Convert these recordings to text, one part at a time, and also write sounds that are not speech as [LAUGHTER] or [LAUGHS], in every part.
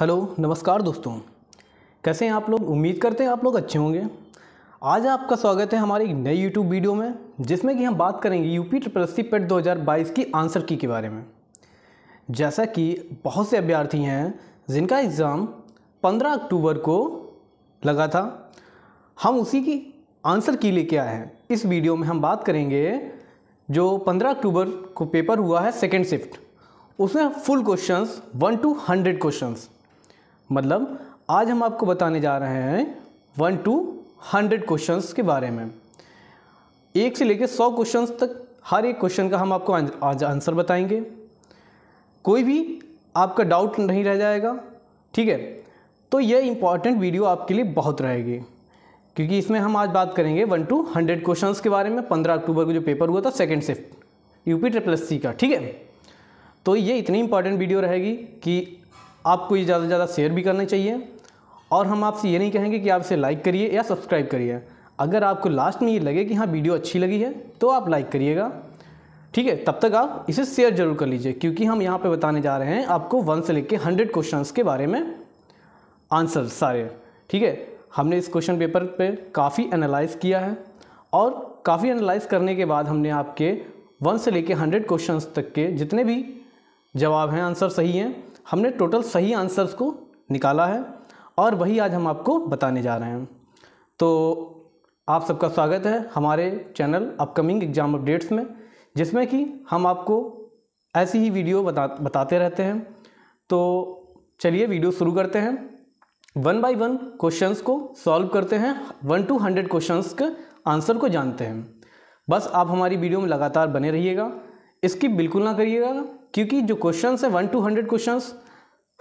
Hello नमस्कार दोस्तों कैसे हैं आप लोग उम्मीद करते हैं आप लोग अच्छे होंगे आज आपका स्वागत है हमारे एक नई यूट्यूब वीडियो में जिसमें कि हम बात करेंगे यूपी ट्रिपल सी पेट दो की आंसर की के बारे में जैसा कि बहुत से अभ्यर्थी हैं जिनका एग्ज़ाम 15 अक्टूबर को लगा था हम उसी की आंसर की लेके आए हैं इस वीडियो में हम बात करेंगे जो 15 अक्टूबर को पेपर हुआ है सेकेंड शिफ्ट उसमें full questions one to hundred questions मतलब आज हम आपको बताने जा रहे हैं वन टू हंड्रेड क्वेश्चंस के बारे में एक से लेकर सौ क्वेश्चंस तक हर एक क्वेश्चन का हम आपको आज आंसर बताएंगे कोई भी आपका डाउट नहीं रह जाएगा ठीक है तो यह इम्पॉर्टेंट वीडियो आपके लिए बहुत रहेगी क्योंकि इसमें हम आज बात करेंगे वन टू हंड्रेड क्वेश्चन के बारे में पंद्रह अक्टूबर को जो पेपर हुआ था second shift UP triple S C का ठीक है तो ये इतनी इंपॉर्टेंट वीडियो रहेगी कि आपको ये ज़्यादा से ज़्यादा शेयर भी करना चाहिए और हम आपसे ये नहीं कहेंगे कि आप इसे लाइक करिए या सब्सक्राइब करिए अगर आपको लास्ट में ये लगे कि हाँ वीडियो अच्छी लगी है तो आप लाइक करिएगा ठीक है तब तक आप इसे शेयर जरूर कर लीजिए क्योंकि हम यहाँ पे बताने जा रहे हैं आपको वन से लेके हंड्रेड क्वेश्चंस के बारे में आंसर सारे ठीक है हमने इस क्वेश्चन पेपर पे काफ़ी एनालाइज किया है और काफ़ी एनालाइज करने के बाद हमने आपके वन से लेके हंड्रेड क्वेश्चंस तक के जितने भी जवाब हैं आंसर सही हैं हमने टोटल सही आंसर्स को निकाला है और वही आज हम आपको बताने जा रहे हैं तो आप सबका स्वागत है हमारे चैनल अपकमिंग एग्ज़ाम अपडेट्स में जिसमें कि हम आपको ऐसी ही वीडियो बता बताते रहते हैं तो चलिए वीडियो शुरू करते हैं वन बाय वन क्वेश्चंस को सॉल्व करते हैं वन टू हंड्रेड क्वेश्चंस के आंसर को जानते हैं बस आप हमारी वीडियो में लगातार बने रहिएगा इसकी बिल्कुल ना करिएगा क्योंकि जो क्वेश्चन है वन टू हंड्रेड क्वेश्चन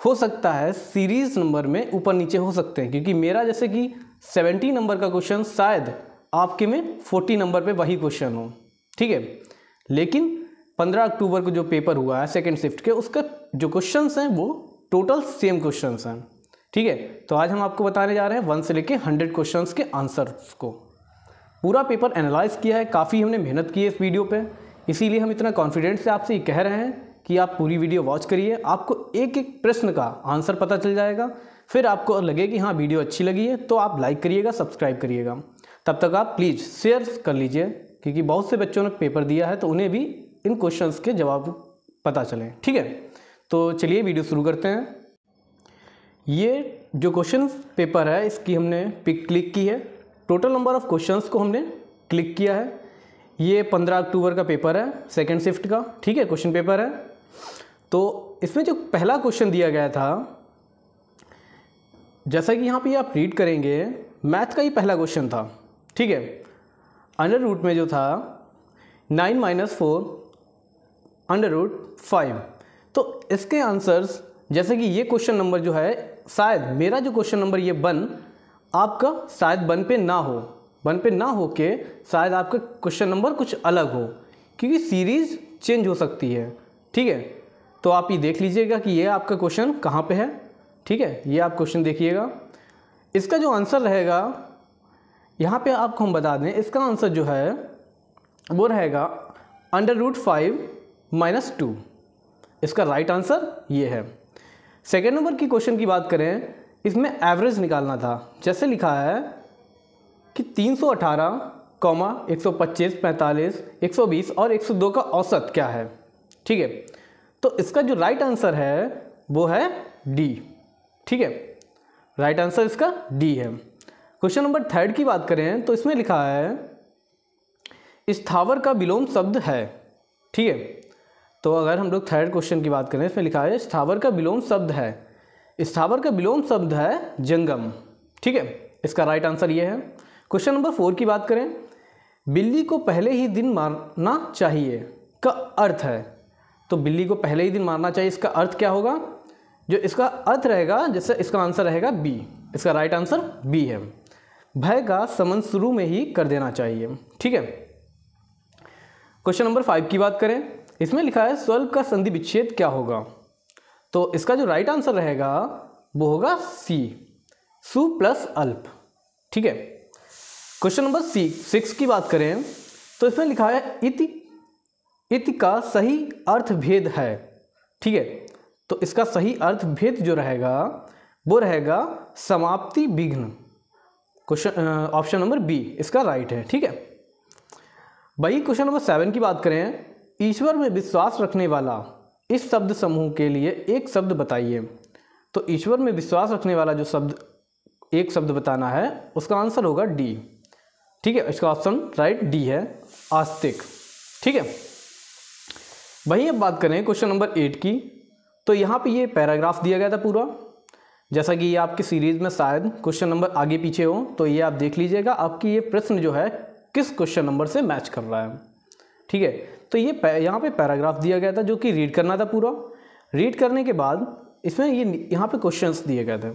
हो सकता है सीरीज नंबर में ऊपर नीचे हो सकते हैं क्योंकि मेरा जैसे कि सेवेंटी नंबर का क्वेश्चन शायद आपके में फोर्टी नंबर पे वही क्वेश्चन हो ठीक है लेकिन पंद्रह अक्टूबर को जो पेपर हुआ है सेकेंड शिफ्ट के उसका जो क्वेश्चन हैं वो टोटल सेम क्वेश्चन हैं ठीक है तो आज हम आपको बताने जा रहे हैं वन से लेके हंड्रेड क्वेश्चन के आंसर को पूरा पेपर एनालाइज किया है काफ़ी हमने मेहनत की है इस वीडियो पर इसीलिए हम इतना कॉन्फिडेंट से आपसे ये कह रहे हैं कि आप पूरी वीडियो वॉच करिए आपको एक एक प्रश्न का आंसर पता चल जाएगा फिर आपको लगे कि हाँ वीडियो अच्छी लगी है तो आप लाइक करिएगा सब्सक्राइब करिएगा तब तक आप प्लीज़ शेयर कर लीजिए क्योंकि बहुत से बच्चों ने पेपर दिया है तो उन्हें भी इन क्वेश्चंस के जवाब पता चलें ठीक है तो चलिए वीडियो शुरू करते हैं ये जो क्वेश्चन पेपर है इसकी हमने पिक क्लिक की है टोटल नंबर ऑफ़ क्वेश्चन को हमने क्लिक किया है ये पंद्रह अक्टूबर का पेपर है सेकेंड शिफ्ट का ठीक है क्वेश्चन पेपर है तो इसमें जो पहला क्वेश्चन दिया गया था जैसा कि यहाँ पे आप रीड करेंगे मैथ का ही पहला क्वेश्चन था ठीक है अंडर रूट में जो था nine minus four under root five तो इसके आंसर्स जैसे कि ये क्वेश्चन नंबर जो है शायद मेरा जो क्वेश्चन नंबर ये बन आपका शायद बन पे ना हो बन पे ना हो के शायद आपका क्वेश्चन नंबर कुछ अलग हो क्योंकि सीरीज़ चेंज हो सकती है ठीक है तो आप ये देख लीजिएगा कि ये आपका क्वेश्चन कहाँ पे है ठीक है ये आप क्वेश्चन देखिएगा इसका जो आंसर रहेगा यहाँ पे आपको हम बता दें इसका आंसर जो है वो रहेगा under root five minus two इसका राइट आंसर ये है सेकेंड नंबर की क्वेश्चन की बात करें इसमें एवरेज निकालना था जैसे लिखा है कि पच्चीस कॉमा एक सौ बीस और 102 का औसत क्या है ठीक है तो इसका जो राइट आंसर है वो है डी ठीक है राइट आंसर इसका डी है क्वेश्चन नंबर थर्ड की बात करें तो इसमें लिखा है स्थावर का विलोम शब्द है ठीक है तो अगर हम लोग थर्ड क्वेश्चन की बात करें इसमें लिखा है स्थावर का विलोम शब्द है स्थावर का विलोम शब्द है जंगम ठीक है इसका राइट आंसर ये है क्वेश्चन नंबर फोर की बात करें बिल्ली को पहले ही दिन मारना चाहिए का अर्थ है तो बिल्ली को पहले ही दिन मारना चाहिए इसका अर्थ क्या होगा जो इसका अर्थ रहेगा जैसे इसका आंसर रहेगा बी इसका राइट आंसर बी है भय का समन शुरू में ही कर देना चाहिए ठीक है क्वेश्चन नंबर फाइव की बात करें इसमें लिखा है स्वल्प का संधि विच्छेद क्या होगा तो इसका जो राइट आंसर रहेगा वो होगा सी सु प्लस अल्प ठीक है क्वेश्चन नंबर सी सिक्स की बात करें तो इसमें लिखा है इति इति का सही अर्थ भेद है ठीक है तो इसका सही अर्थ भेद जो रहेगा वो रहेगा समाप्ति विघ्न क्वेश्चन ऑप्शन नंबर बी इसका राइट है ठीक है वही क्वेश्चन नंबर सेवन की बात करें ईश्वर में विश्वास रखने वाला इस शब्द समूह के लिए एक शब्द बताइए तो ईश्वर में विश्वास रखने वाला जो शब्द एक शब्द बताना है उसका आंसर होगा डी ठीक है इसका ऑप्शन राइट डी है आस्तिक ठीक है वहीं अब बात करें क्वेश्चन नंबर एट की तो यहाँ पे ये पैराग्राफ दिया गया था पूरा जैसा कि ये आपकी सीरीज में शायद क्वेश्चन नंबर आगे पीछे हो तो ये आप देख लीजिएगा आपकी ये प्रश्न जो है किस क्वेश्चन नंबर से मैच कर रहा है ठीक है तो ये यहाँ पे पैराग्राफ दिया गया था जो कि रीड करना था पूरा रीड करने के बाद इसमें ये यहाँ पे क्वेश्चंस दिए गए थे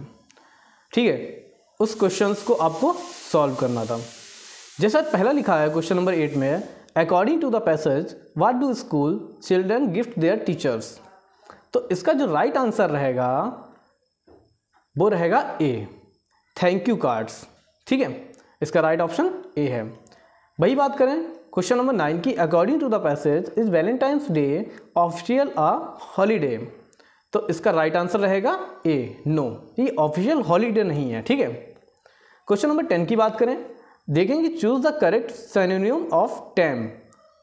ठीक है उस क्वेश्चंस को आपको सॉल्व करना था जैसा पहला लिखा है क्वेश्चन नंबर एट में है according to the passage what do school children gift their teachers तो इसका जो राइट right आंसर रहेगा वो रहेगा ए थैंक यू कार्ड्स ठीक है इसका राइट ऑप्शन ए है वही बात करें क्वेश्चन नंबर नाइन की according to the passage is Valentine's day official a holiday तो इसका राइट आंसर रहेगा ए नो ये ऑफिशियल हॉलीडे नहीं है ठीक है क्वेश्चन नंबर टेन की बात करें देखेंगे choose the correct synonym of tame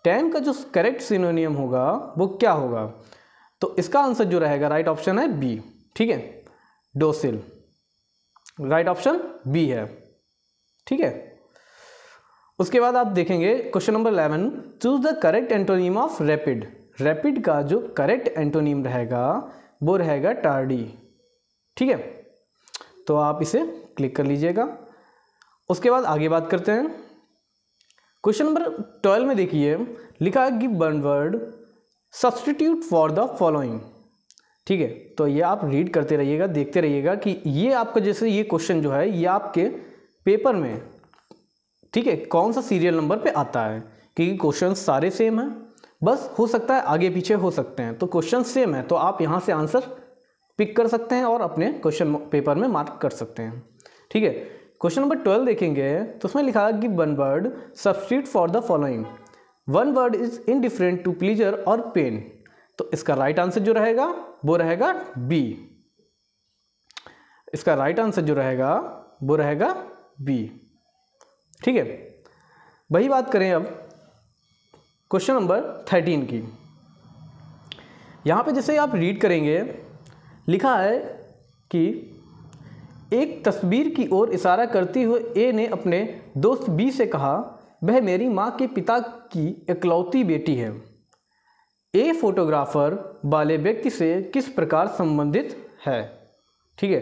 tame का जो करेक्ट सिनोनियम होगा वो क्या होगा तो इसका आंसर जो रहेगा राइट ऑप्शन है बी ठीक है डोसिल राइट ऑप्शन बी है ठीक है उसके बाद आप देखेंगे question number eleven choose the correct antonym of rapid rapid का जो करेक्ट एंटोनियम रहेगा वो रहेगा टार्डी ठीक है तो आप इसे क्लिक कर लीजिएगा उसके बाद आगे बात करते हैं क्वेश्चन नंबर ट्वेल्व में देखिए लिखा है give one word substitute for the following ठीक है तो ये आप रीड करते रहिएगा देखते रहिएगा कि ये आपका जैसे ये क्वेश्चन जो है ये आपके पेपर में ठीक है कौन सा सीरियल नंबर पे आता है क्योंकि क्वेश्चन सारे सेम हैं बस हो सकता है आगे पीछे हो सकते हैं तो क्वेश्चन सेम है तो आप यहाँ से आंसर पिक कर सकते हैं और अपने क्वेश्चन पेपर में मार्क कर सकते हैं ठीक है क्वेश्चन नंबर ट्वेल्व देखेंगे तो उसमें लिखा है कि one word substitute for the following one word is indifferent to pleasure और पेन तो इसका राइट आंसर जो रहेगा वो रहेगा बी इसका राइट आंसर जो रहेगा वो रहेगा बी ठीक है वही बात करें अब क्वेश्चन नंबर थर्टीन की यहाँ पे जैसे आप रीड करेंगे लिखा है कि एक तस्वीर की ओर इशारा करते हुए ए ने अपने दोस्त बी से कहा वह मेरी माँ के पिता की इकलौती बेटी है ए फोटोग्राफर वाले व्यक्ति से किस प्रकार संबंधित है ठीक है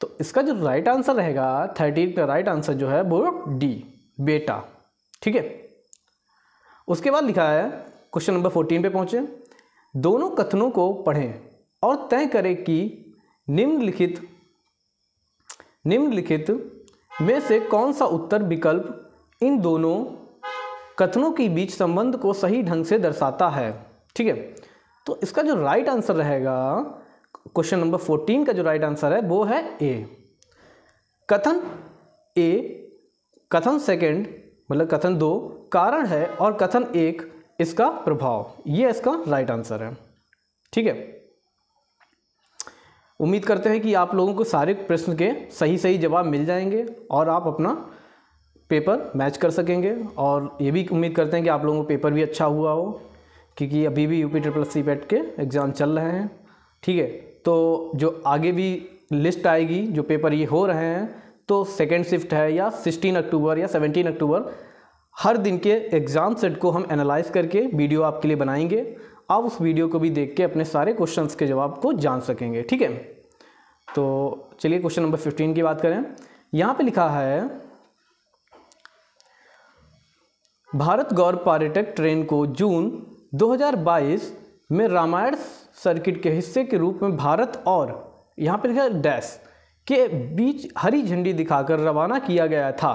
तो इसका जो राइट आंसर रहेगा थर्टीन का राइट आंसर जो है वो डी बेटा ठीक है उसके बाद लिखा है क्वेश्चन नंबर फोर्टीन पे पहुंचे दोनों कथनों को पढ़ें और तय करें कि निम्नलिखित निम्नलिखित में से कौन सा उत्तर विकल्प इन दोनों कथनों के बीच संबंध को सही ढंग से दर्शाता है ठीक है तो इसका जो राइट आंसर रहेगा क्वेश्चन नंबर फोर्टीन का जो राइट आंसर है वो है ए कथन ए कथन सेकंड मतलब कथन दो कारण है और कथन एक इसका प्रभाव ये इसका राइट आंसर है ठीक है उम्मीद करते हैं कि आप लोगों को सारे प्रश्न के सही सही जवाब मिल जाएंगे और आप अपना पेपर मैच कर सकेंगे और ये भी उम्मीद करते हैं कि आप लोगों को पेपर भी अच्छा हुआ हो क्योंकि अभी भी U P triple C PET के एग्ज़ाम चल रहे हैं ठीक है तो जो आगे भी लिस्ट आएगी जो पेपर ये हो रहे हैं तो सेकेंड शिफ्ट है या सिक्सटीन अक्टूबर या सेवनटीन अक्टूबर हर दिन के एग्ज़ाम सेट को हम एनालाइज करके वीडियो आपके लिए बनाएंगे आप उस वीडियो को भी देख के अपने सारे क्वेश्चन के जवाब को जान सकेंगे ठीक है तो चलिए क्वेश्चन नंबर फिफ्टीन की बात करें यहाँ पे लिखा है भारत गौर पर्यटक ट्रेन को जून 2022 में रामायण सर्किट के हिस्से के रूप में भारत और यहाँ पर लिखा डैश के बीच हरी झंडी दिखाकर रवाना किया गया था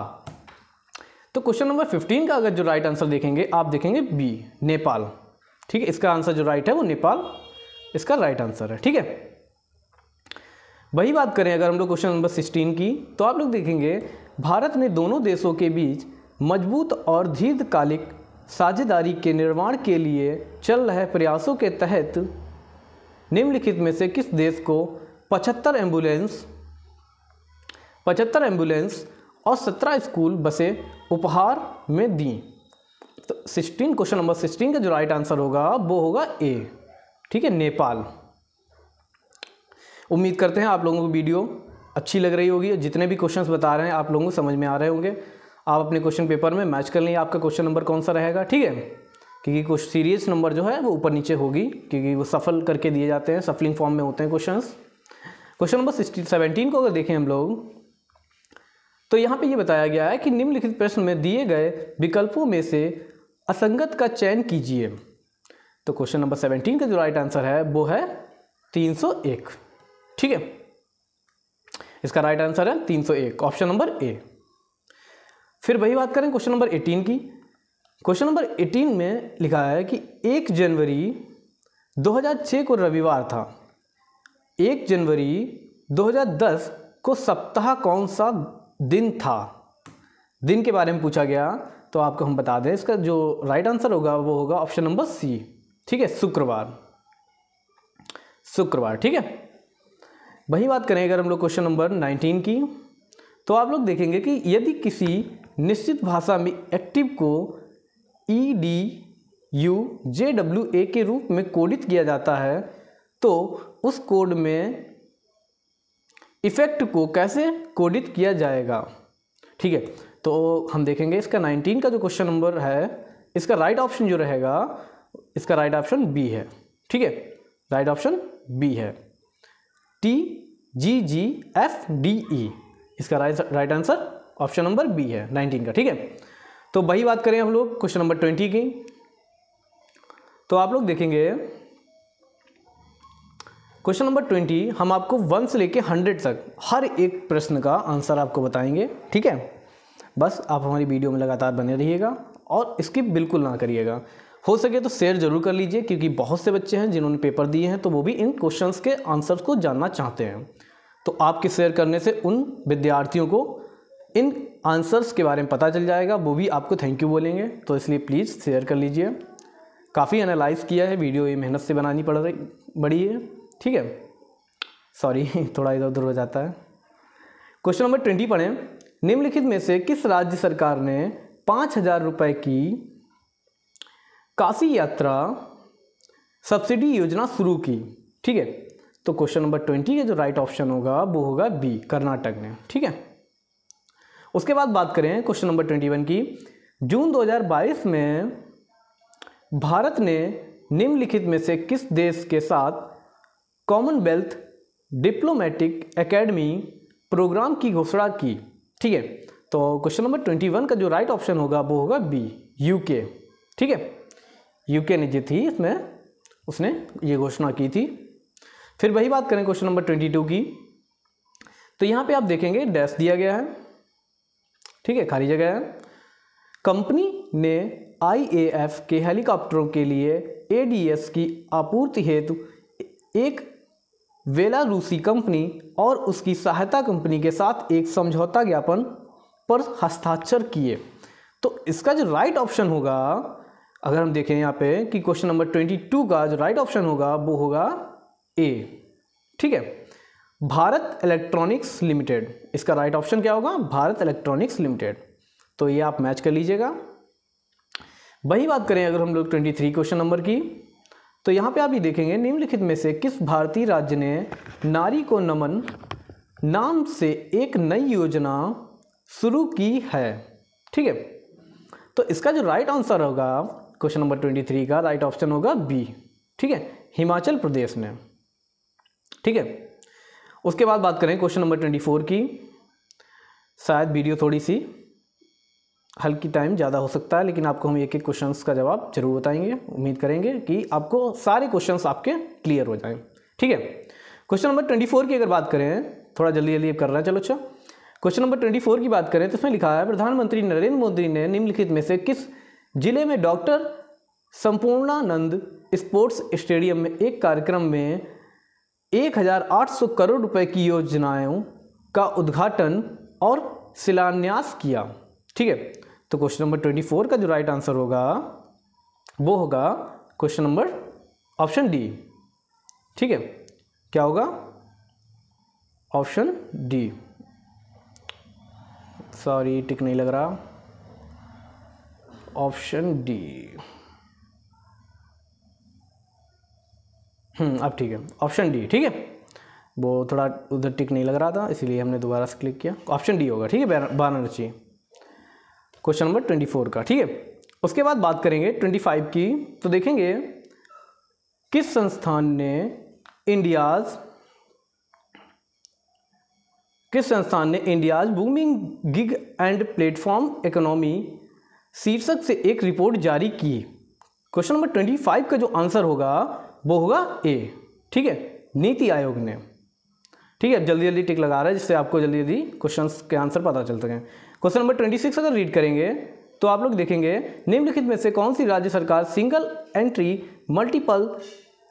तो क्वेश्चन नंबर 15 का अगर जो राइट आंसर देखेंगे आप देखेंगे बी नेपाल ठीक है इसका आंसर जो राइट है वो नेपाल इसका राइट आंसर है ठीक है वही बात करें अगर हम लोग क्वेश्चन नंबर सिक्सटीन की तो आप लोग देखेंगे भारत ने दोनों देशों के बीच मजबूत और दीर्घकालिक साझेदारी के निर्माण के लिए चल रहे प्रयासों के तहत निम्नलिखित में से किस देश को पचहत्तर एम्बुलेंस पचहत्तर एम्बुलेंस और सत्रह स्कूल बसें उपहार में दी तो सिक्सटीन क्वेश्चन नंबर सिक्सटीन का जो राइट आंसर होगा वो होगा ए ठीक है नेपाल उम्मीद करते हैं आप लोगों को वीडियो अच्छी लग रही होगी जितने भी क्वेश्चंस बता रहे हैं आप लोगों को समझ में आ रहे होंगे आप अपने क्वेश्चन पेपर में मैच कर लें आपका क्वेश्चन नंबर कौन सा रहेगा ठीक है क्योंकि कुछ सीरियस नंबर जो है वो ऊपर नीचे होगी क्योंकि वो सफल करके दिए जाते हैं सफलिंग फॉर्म में होते हैं question question number sixty seventeen को अगर देखें हम लोग तो यहाँ पे ये बताया गया है कि निम्नलिखित प्रश्न में दिए गए विकल्पों में से असंगत का चयन कीजिए तो क्वेश्चन नंबर सेवनटीन का जो राइट आंसर है वो है तीन सौ एक ठीक है इसका राइट आंसर है तीन सौ एक ऑप्शन नंबर ए फिर वही बात करें क्वेश्चन नंबर एटीन की क्वेश्चन नंबर एटीन में लिखा है कि एक जनवरी 2006 को रविवार था एक जनवरी 2010 को सप्ताह कौन सा दिन था दिन के बारे में पूछा गया तो आपको हम बता दें इसका जो राइट आंसर होगा वो होगा ऑप्शन नंबर सी ठीक है शुक्रवार शुक्रवार ठीक है वही बात करें अगर हम लोग क्वेश्चन नंबर नाइनटीन की तो आप लोग देखेंगे कि यदि किसी निश्चित भाषा में एक्टिव को E D U J W A के रूप में कोडित किया जाता है तो उस कोड में इफेक्ट को कैसे कोडित किया जाएगा ठीक है तो हम देखेंगे इसका 19 का जो क्वेश्चन नंबर है इसका राइट ऑप्शन जो रहेगा इसका राइट ऑप्शन बी है ठीक है राइट ऑप्शन बी है T G G F D E इसका right answer option number B है 19 का ठीक है तो वही बात करें हम लोग क्वेश्चन नंबर 20 की तो आप लोग देखेंगे क्वेश्चन नंबर ट्वेंटी हम आपको वन से लेके हंड्रेड तक हर एक प्रश्न का आंसर आपको बताएंगे ठीक है बस आप हमारी वीडियो में लगातार बने रहिएगा और स्किप बिल्कुल ना करिएगा हो सके तो शेयर ज़रूर कर लीजिए क्योंकि बहुत से बच्चे हैं जिन्होंने पेपर दिए हैं तो वो भी इन क्वेश्चंस के आंसर्स को जानना चाहते हैं तो आपके शेयर करने से उन विद्यार्थियों को इन आंसर्स के बारे में पता चल जाएगा वो भी आपको थैंक यू बोलेंगे तो इसलिए प्लीज़ शेयर कर लीजिए काफ़ी एनालाइज किया है वीडियो ये मेहनत से बनानी पड़ रही बड़ी है ठीक है सॉरी [LAUGHS] थोड़ा इधर उधर हो जाता है क्वेश्चन नंबर ट्वेंटी पढ़ें निम्नलिखित में से किस राज्य सरकार ने पाँच हजार रुपये की काशी यात्रा सब्सिडी योजना शुरू की ठीक है तो क्वेश्चन नंबर ट्वेंटी का जो राइट ऑप्शन होगा वो होगा बी कर्नाटक ने ठीक है उसके बाद बात करें क्वेश्चन नंबर ट्वेंटी वन की जून 2022 में भारत ने निम्नलिखित में से किस देश के साथ कॉमनवेल्थ डिप्लोमेटिक एकेडमी प्रोग्राम की घोषणा की ठीक है तो क्वेश्चन नंबर ट्वेंटी वन का जो राइट ऑप्शन होगा वो होगा बी यूके ठीक है यूके ने जी थी इसमें उसने ये घोषणा की थी फिर वही बात करें क्वेश्चन नंबर ट्वेंटी टू की तो यहाँ पे आप देखेंगे डैश दिया गया है ठीक है खाली जगह है कंपनी ने आईएएफ के हेलीकॉप्टरों के लिए एडीएस की आपूर्ति हेतु एक रूसी कंपनी और उसकी सहायता कंपनी के साथ एक समझौता ज्ञापन पर हस्ताक्षर किए तो इसका जो राइट ऑप्शन होगा अगर हम देखें यहाँ पे कि क्वेश्चन नंबर ट्वेंटी टू का जो राइट ऑप्शन होगा वो होगा ए ठीक है भारत इलेक्ट्रॉनिक्स लिमिटेड इसका राइट ऑप्शन क्या होगा भारत इलेक्ट्रॉनिक्स लिमिटेड तो ये आप मैच कर लीजिएगा वही बात करें अगर हम लोग ट्वेंटी थ्री क्वेश्चन नंबर की तो यहाँ पे आप ये देखेंगे निम्नलिखित में से किस भारतीय राज्य ने नारी को नमन नाम से एक नई योजना शुरू की है ठीक है तो इसका जो राइट आंसर होगा क्वेश्चन नंबर ट्वेंटी थ्री का राइट ऑप्शन होगा बी ठीक है हिमाचल प्रदेश ने ठीक है उसके बाद बात करें क्वेश्चन नंबर ट्वेंटी फोर की शायद वीडियो थोड़ी सी हल्की टाइम ज़्यादा हो सकता है लेकिन आपको हम एक एक क्वेश्चन का जवाब जरूर बताएंगे उम्मीद करेंगे कि आपको सारे क्वेश्चन आपके क्लियर हो जाएँ ठीक है क्वेश्चन नंबर ट्वेंटी फोर की अगर बात करें थोड़ा जल्दी जल्दी कर रहा है चलो अच्छा क्वेश्चन नंबर ट्वेंटी फोर की बात करें तो इसमें लिखा है प्रधानमंत्री नरेंद्र मोदी ने निम्नलिखित में से किस जिले में डॉक्टर संपूर्णानंद स्पोर्ट्स स्टेडियम में एक कार्यक्रम में सौ करोड़ रुपए की योजनाओं का उद्घाटन और शिलान्यास किया ठीक है तो क्वेश्चन नंबर ट्वेंटी फोर का जो राइट आंसर होगा वो होगा क्वेश्चन नंबर ऑप्शन डी ठीक है क्या होगा ऑप्शन डी सॉरी टिक नहीं लग रहा ऑप्शन हम्म, डी अब ठीक है ऑप्शन डी ठीक है वो थोड़ा उधर टिक नहीं लग रहा था इसीलिए हमने दोबारा से क्लिक किया ऑप्शन डी होगा ठीक है Varanasi question number twenty four का ठीक है उसके बाद बात करेंगे ट्वेंटी फाइव की तो देखेंगे किस संस्थान ने इंडियाज किस संस्थान ने India's booming gig and platform economy शीर्षक से एक रिपोर्ट जारी की क्वेश्चन नंबर ट्वेंटी फाइव का जो आंसर होगा वो होगा ए ठीक है नीति आयोग ने ठीक है जल्दी जल्दी टिक लगा रहा है जिससे आपको जल्दी जल्दी क्वेश्चंस के आंसर पता चल सकें क्वेश्चन नंबर ट्वेंटी सिक्स अगर रीड करेंगे तो आप लोग देखेंगे निम्नलिखित में से कौन सी राज्य सरकार सिंगल एंट्री मल्टीपल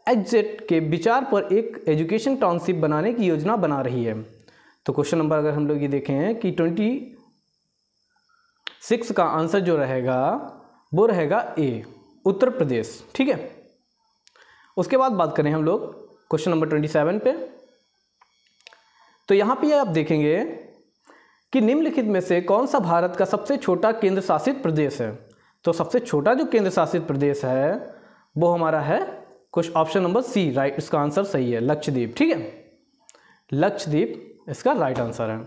एग्जिट के विचार पर एक एजुकेशन टाउनशिप बनाने की योजना बना रही है तो क्वेश्चन नंबर अगर हम लोग ये देखें कि ट्वेंटी सिक्स का आंसर जो रहेगा वो रहेगा ए उत्तर प्रदेश ठीक है उसके बाद बात करें हम लोग क्वेश्चन नंबर ट्वेंटी सेवन पे तो यहाँ पे आप देखेंगे कि निम्नलिखित में से कौन सा भारत का सबसे छोटा केंद्र शासित प्रदेश है तो सबसे छोटा जो केंद्र शासित प्रदेश है वो हमारा है कुछ ऑप्शन नंबर सी राइट इसका आंसर सही है लक्षद्वीप ठीक है लक्षद्वीप इसका राइट आंसर है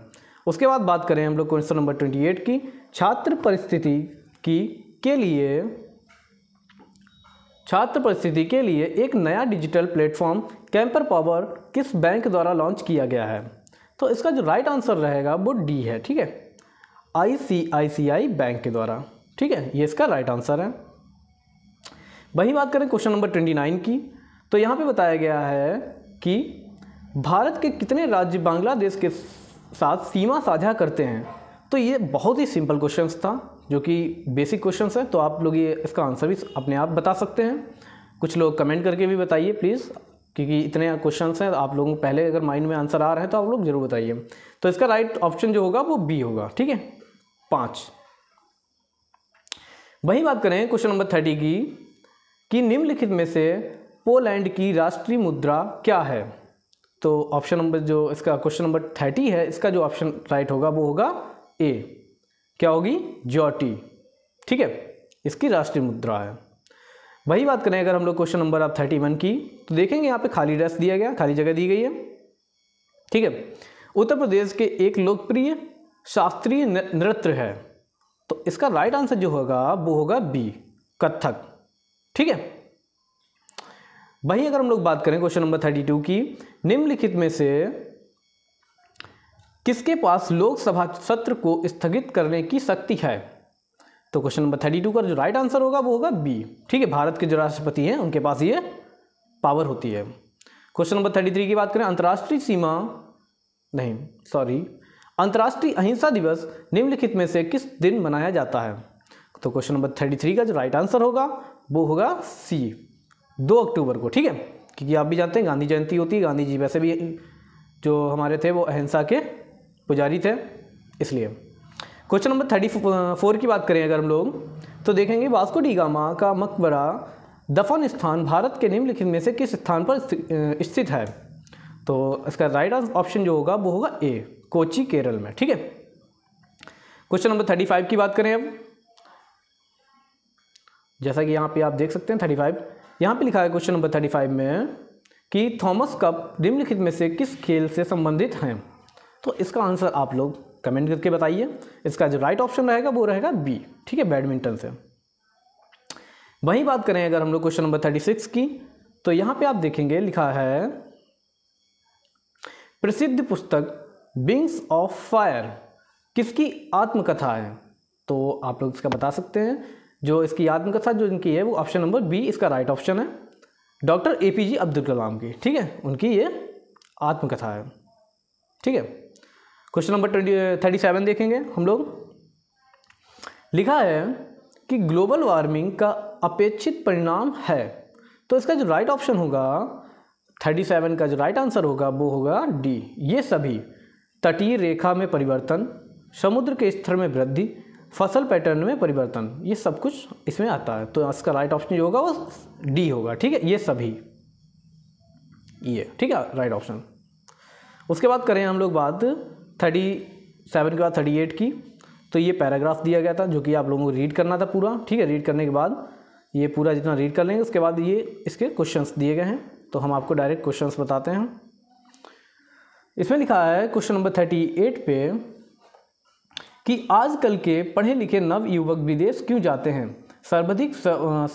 उसके बाद बात करें हम लोग क्वेश्चन नंबर ट्वेंटी एट की छात्र परिस्थिति की के लिए छात्र परिस्थिति के लिए एक नया डिजिटल प्लेटफॉर्म कैंपर पावर किस बैंक द्वारा लॉन्च किया गया है तो इसका जो राइट आंसर रहेगा वो डी है ठीक है आईसीआईसीआई बैंक के द्वारा ठीक है ये इसका राइट आंसर है वही बात करें क्वेश्चन नंबर ट्वेंटी नाइन की तो यहाँ पे बताया गया है कि भारत के कितने राज्य बांग्लादेश के साथ सीमा साझा करते हैं तो ये बहुत ही सिंपल क्वेश्चन था जो कि बेसिक क्वेश्चन है तो आप लोग ये इसका आंसर भी अपने आप बता सकते हैं कुछ लोग कमेंट करके भी बताइए प्लीज़ क्योंकि इतने क्वेश्चन हैं तो आप लोगों को पहले अगर माइंड में आंसर आ रहा है तो आप लोग ज़रूर बताइए तो इसका राइट ऑप्शन जो होगा वो बी होगा ठीक है पाँच वही बात करें क्वेश्चन नंबर थर्टी की कि निम्नलिखित में से पोलैंड की राष्ट्रीय मुद्रा क्या है तो ऑप्शन नंबर जो इसका क्वेश्चन नंबर थर्टी है इसका जो ऑप्शन राइट होगा वो होगा ए क्या होगी जॉटी ठीक है इसकी राष्ट्रीय मुद्रा है वही बात करें अगर हम लोग क्वेश्चन नंबर आप थर्टी वन की तो देखेंगे यहाँ पे खाली रस दिया गया खाली जगह दी गई है ठीक है उत्तर प्रदेश के एक लोकप्रिय शास्त्रीय नृत्य है तो इसका राइट आंसर जो होगा वो होगा बी कथक ठीक है वही अगर हम लोग बात करें क्वेश्चन नंबर थर्टी टू की निम्नलिखित में से किसके पास लोकसभा सत्र को स्थगित करने की शक्ति है तो क्वेश्चन नंबर थर्टी टू का जो राइट आंसर होगा वो होगा बी ठीक है भारत के जो राष्ट्रपति हैं उनके पास ये पावर होती है क्वेश्चन नंबर थर्टी थ्री की बात करें अंतर्राष्ट्रीय सीमा नहीं सॉरी अंतर्राष्ट्रीय अहिंसा दिवस निम्नलिखित में से किस दिन मनाया जाता है तो क्वेश्चन नंबर थर्टी थ्री का जो राइट आंसर होगा वो होगा सी दो अक्टूबर को ठीक है क्योंकि आप भी जानते हैं गांधी जयंती होती है गांधी जी वैसे भी जो हमारे थे वो अहिंसा के पुजारी थे इसलिए क्वेश्चन नंबर थर्टी फोर की बात करें अगर हम लोग तो देखेंगे वास्को डीगामा का मकबरा दफन स्थान भारत के निम्नलिखित में से किस स्थान पर स्थित है तो इसका राइट ऑप्शन जो होगा वो होगा ए कोची केरल में ठीक है क्वेश्चन नंबर थर्टी फाइव की बात करें अब जैसा कि यहाँ पे आप देख सकते हैं थर्टी फाइव यहाँ पर लिखा है क्वेश्चन नंबर थर्टी फाइव में कि थॉमस कप निम्नलिखित में से किस खेल से संबंधित हैं तो इसका आंसर आप लोग कमेंट करके बताइए इसका जो राइट ऑप्शन रहेगा वो रहेगा बी ठीक है बैडमिंटन से वहीं बात करें अगर हम लोग क्वेश्चन नंबर थर्टी सिक्स की तो यहाँ पे आप देखेंगे लिखा है प्रसिद्ध पुस्तक विंग्स ऑफ फायर किसकी आत्मकथा है तो आप लोग इसका बता सकते हैं जो इसकी आत्मकथा जो इनकी है वो ऑप्शन नंबर बी इसका राइट ऑप्शन है doctor A P J Abdul Kalam की ठीक है उनकी ये आत्मकथा है ठीक है question number twenty thirty seven देखेंगे हम लोग लिखा है कि ग्लोबल वार्मिंग का अपेक्षित परिणाम है तो इसका जो राइट ऑप्शन होगा थर्टी सेवन का जो राइट आंसर होगा वो होगा डी ये सभी तटीय रेखा में परिवर्तन समुद्र के स्तर में वृद्धि फसल पैटर्न में परिवर्तन ये सब कुछ इसमें आता है तो इसका राइट ऑप्शन जो होगा वो डी होगा ठीक है ये सभी ये ठीक है राइट ऑप्शन उसके बाद करें हम लोग बात थर्टी सेवन के बाद थर्टी एट की तो ये पैराग्राफ दिया गया था जो कि आप लोगों को रीड करना था पूरा ठीक है रीड करने के बाद ये पूरा जितना रीड कर लेंगे उसके बाद ये इसके क्वेश्चंस दिए गए हैं तो हम आपको डायरेक्ट क्वेश्चंस बताते हैं इसमें लिखा है क्वेश्चन नंबर थर्टी एट पे कि आजकल के पढ़े लिखे नव युवक विदेश क्यों जाते हैं सर्वाधिक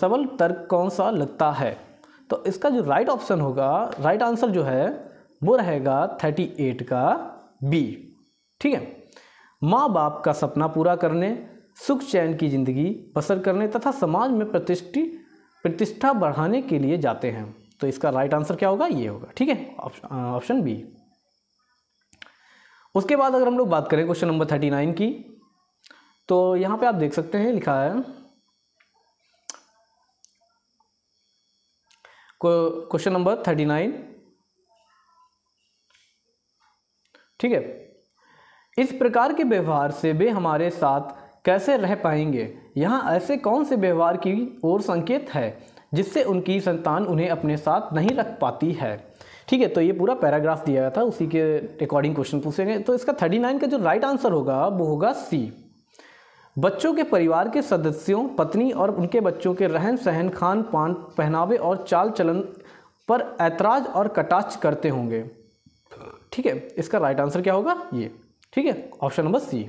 सबल तर्क कौन सा लगता है तो इसका जो राइट ऑप्शन होगा राइट आंसर जो है वो रहेगा थर्टी एट का बी ठीक है माँ बाप का सपना पूरा करने सुख चैन की ज़िंदगी बसर करने तथा समाज में प्रतिष्ठि प्रतिष्ठा बढ़ाने के लिए जाते हैं तो इसका राइट आंसर क्या होगा ये होगा ठीक है ऑप्शन बी उसके बाद अगर हम लोग बात करें क्वेश्चन नंबर थर्टी नाइन की तो यहाँ पे आप देख सकते हैं लिखा है क्वेश्चन नंबर थर्टी नाइन ठीक है इस प्रकार के व्यवहार से वे हमारे साथ कैसे रह पाएंगे यहाँ ऐसे कौन से व्यवहार की ओर संकेत है जिससे उनकी संतान उन्हें अपने साथ नहीं रख पाती है ठीक है तो ये पूरा पैराग्राफ दिया गया था उसी के अकॉर्डिंग क्वेश्चन पूछेंगे तो इसका थर्टी नाइन का जो राइट आंसर होगा वो होगा सी बच्चों के परिवार के सदस्यों पत्नी और उनके बच्चों के रहन सहन खान पान पहनावे और चाल चलन पर ऐतराज और कटाक्ष करते होंगे ठीक है इसका राइट आंसर क्या होगा ये ठीक है ऑप्शन नंबर सी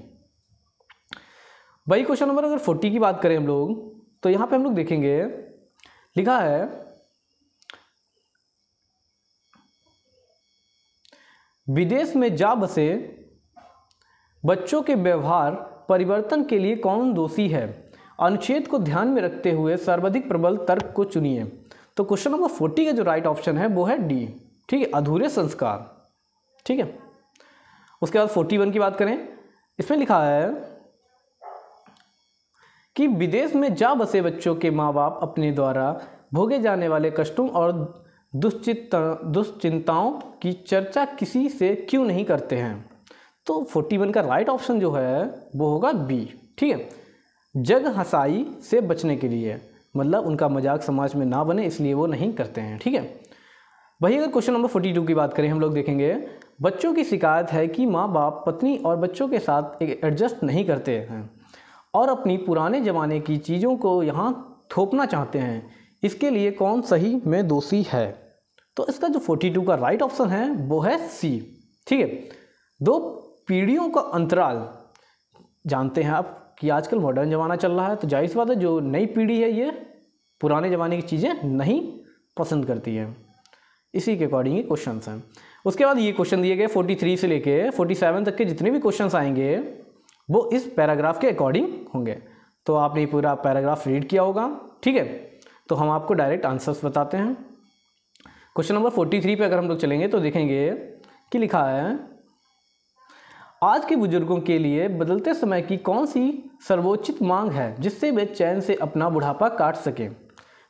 वही क्वेश्चन नंबर अगर फोर्टी की बात करें हम लोग तो यहाँ पे हम लोग देखेंगे लिखा है विदेश में जा बसे बच्चों के व्यवहार परिवर्तन के लिए कौन दोषी है अनुच्छेद को ध्यान में रखते हुए सर्वाधिक प्रबल तर्क को चुनिए तो क्वेश्चन नंबर फोर्टी का जो राइट ऑप्शन है वो है डी ठीक है अधूरे संस्कार ठीक है उसके बाद फोर्टी वन की बात करें इसमें लिखा है कि विदेश में जा बसे बच्चों के माँ बाप अपने द्वारा भोगे जाने वाले कष्टों और दुश्चित दुश्चिंताओं की चर्चा किसी से क्यों नहीं करते हैं तो फोर्टी वन का राइट ऑप्शन जो है वो होगा बी ठीक है जग हसाई से बचने के लिए मतलब उनका मजाक समाज में ना बने इसलिए वो नहीं करते हैं ठीक है वही अगर क्वेश्चन नंबर फोर्टी टू की बात करें हम लोग देखेंगे बच्चों की शिकायत है कि माँ बाप पत्नी और बच्चों के साथ एडजस्ट नहीं करते हैं और अपनी पुराने ज़माने की चीज़ों को यहाँ थोपना चाहते हैं इसके लिए कौन सही में दोषी है तो इसका जो 42 का राइट ऑप्शन है वो है सी ठीक है दो पीढ़ियों का अंतराल जानते हैं आप कि आजकल मॉडर्न ज़माना चल रहा है तो जाहिर बात है जो नई पीढ़ी है ये पुराने ज़माने की चीज़ें नहीं पसंद करती है इसी के अकॉर्डिंग ये क्वेश्चन हैं उसके बाद ये क्वेश्चन दिए गए 43 से लेके 47 तक के जितने भी क्वेश्चंस आएंगे वो इस पैराग्राफ के अकॉर्डिंग होंगे तो आपने पूरा पैराग्राफ रीड किया होगा ठीक है तो हम आपको डायरेक्ट आंसर्स बताते हैं क्वेश्चन नंबर फोर्टी थ्री पर अगर हम लोग चलेंगे तो देखेंगे कि लिखा है आज के बुजुर्गों के लिए बदलते समय की कौन सी सर्वोचित मांग है जिससे वे चैन से अपना बुढ़ापा काट सकें